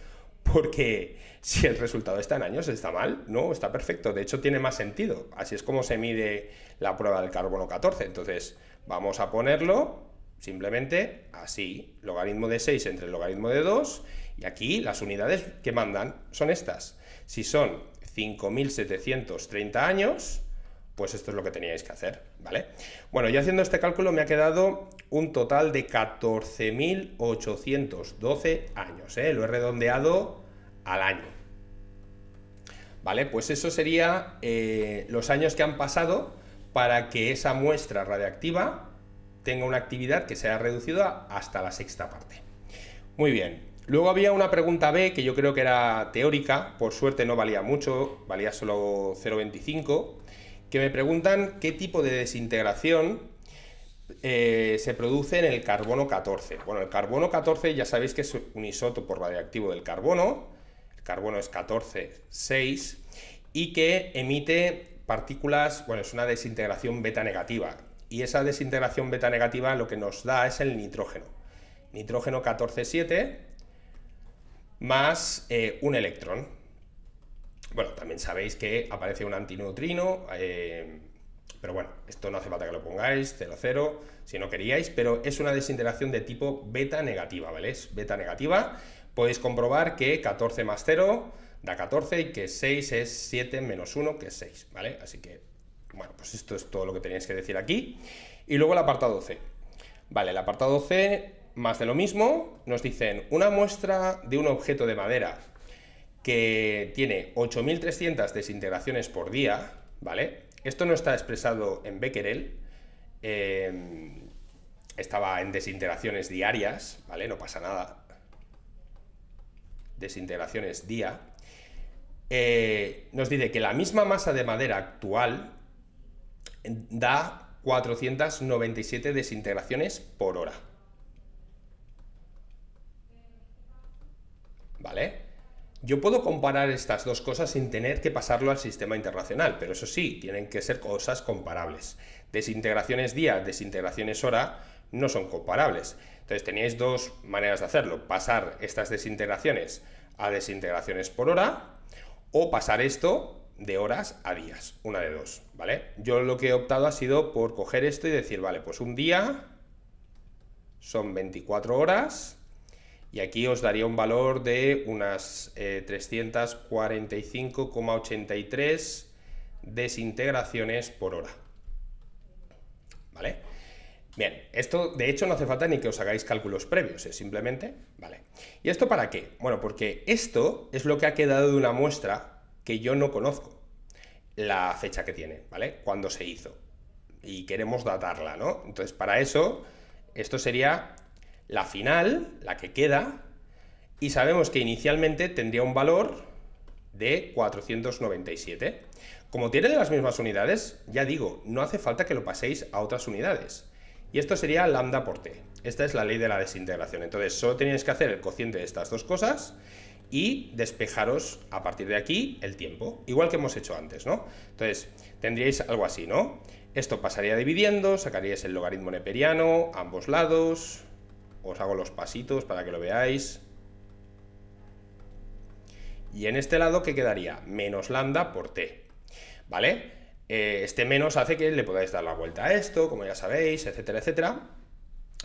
porque si el resultado está en años, está mal, no, está perfecto. De hecho, tiene más sentido. Así es como se mide la prueba del carbono 14. Entonces, vamos a ponerlo simplemente así, logaritmo de 6 entre el logaritmo de 2, y aquí las unidades que mandan son estas. Si son 5.730 años, pues esto es lo que teníais que hacer, ¿vale? Bueno, yo haciendo este cálculo me ha quedado un total de 14.812 años, ¿eh? Lo he redondeado al año. ¿Vale? Pues eso sería eh, los años que han pasado para que esa muestra radiactiva tenga una actividad que se sea reducido hasta la sexta parte. Muy bien, Luego había una pregunta B que yo creo que era teórica, por suerte no valía mucho, valía solo 0,25, que me preguntan qué tipo de desintegración eh, se produce en el carbono 14. Bueno, el carbono 14 ya sabéis que es un isótopo radiactivo del carbono, el carbono es 14 6 y que emite partículas, bueno, es una desintegración beta negativa, y esa desintegración beta negativa lo que nos da es el nitrógeno. Nitrógeno 14 7 más eh, un electrón, bueno, también sabéis que aparece un antineutrino, eh, pero bueno, esto no hace falta que lo pongáis, 0, 0, si no queríais, pero es una desintegración de tipo beta negativa, ¿vale? Es beta negativa. Podéis comprobar que 14 más 0 da 14 y que 6 es 7 menos 1, que es 6, ¿vale? Así que, bueno, pues esto es todo lo que tenéis que decir aquí. Y luego el apartado C. Vale, el apartado C, más de lo mismo, nos dicen una muestra de un objeto de madera que tiene 8.300 desintegraciones por día, ¿vale? Esto no está expresado en Becquerel, em, estaba en desintegraciones diarias, ¿vale? No pasa nada. Desintegraciones día. Eh, nos dice que la misma masa de madera actual da 497 desintegraciones por hora. ¿Vale? Yo puedo comparar estas dos cosas sin tener que pasarlo al sistema internacional, pero eso sí, tienen que ser cosas comparables. Desintegraciones día, desintegraciones hora no son comparables. Entonces teníais dos maneras de hacerlo, pasar estas desintegraciones a desintegraciones por hora o pasar esto de horas a días, una de dos, ¿vale? Yo lo que he optado ha sido por coger esto y decir, vale, pues un día son 24 horas y aquí os daría un valor de unas 345,83 eh, desintegraciones por hora. ¿Vale? Bien, esto de hecho no hace falta ni que os hagáis cálculos previos, es simplemente, ¿vale? ¿Y esto para qué? Bueno, porque esto es lo que ha quedado de una muestra que yo no conozco, la fecha que tiene, ¿vale? Cuando se hizo. Y queremos datarla, ¿no? Entonces, para eso, esto sería la final, la que queda, y sabemos que inicialmente tendría un valor de 497. Como tienen las mismas unidades, ya digo, no hace falta que lo paséis a otras unidades. Y esto sería lambda por t. Esta es la ley de la desintegración. Entonces, solo tenéis que hacer el cociente de estas dos cosas y despejaros a partir de aquí el tiempo, igual que hemos hecho antes, ¿no? Entonces, tendríais algo así, ¿no? Esto pasaría dividiendo, sacaríais el logaritmo neperiano, ambos lados, os hago los pasitos para que lo veáis. Y en este lado, ¿qué quedaría? Menos lambda por t, ¿vale? Eh, este menos hace que le podáis dar la vuelta a esto, como ya sabéis, etcétera, etcétera.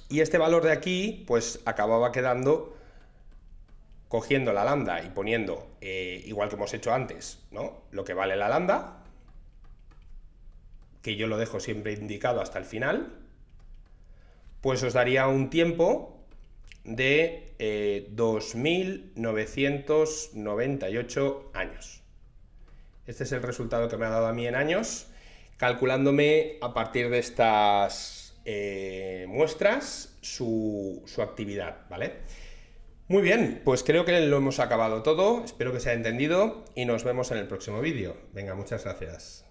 Y este valor de aquí, pues acababa quedando cogiendo la lambda y poniendo, eh, igual que hemos hecho antes, ¿no? Lo que vale la lambda, que yo lo dejo siempre indicado hasta el final, pues os daría un tiempo de 2.998 eh, años. Este es el resultado que me ha dado a mí en años, calculándome a partir de estas eh, muestras su, su actividad, ¿vale? Muy bien, pues creo que lo hemos acabado todo, espero que se haya entendido y nos vemos en el próximo vídeo. Venga, muchas gracias.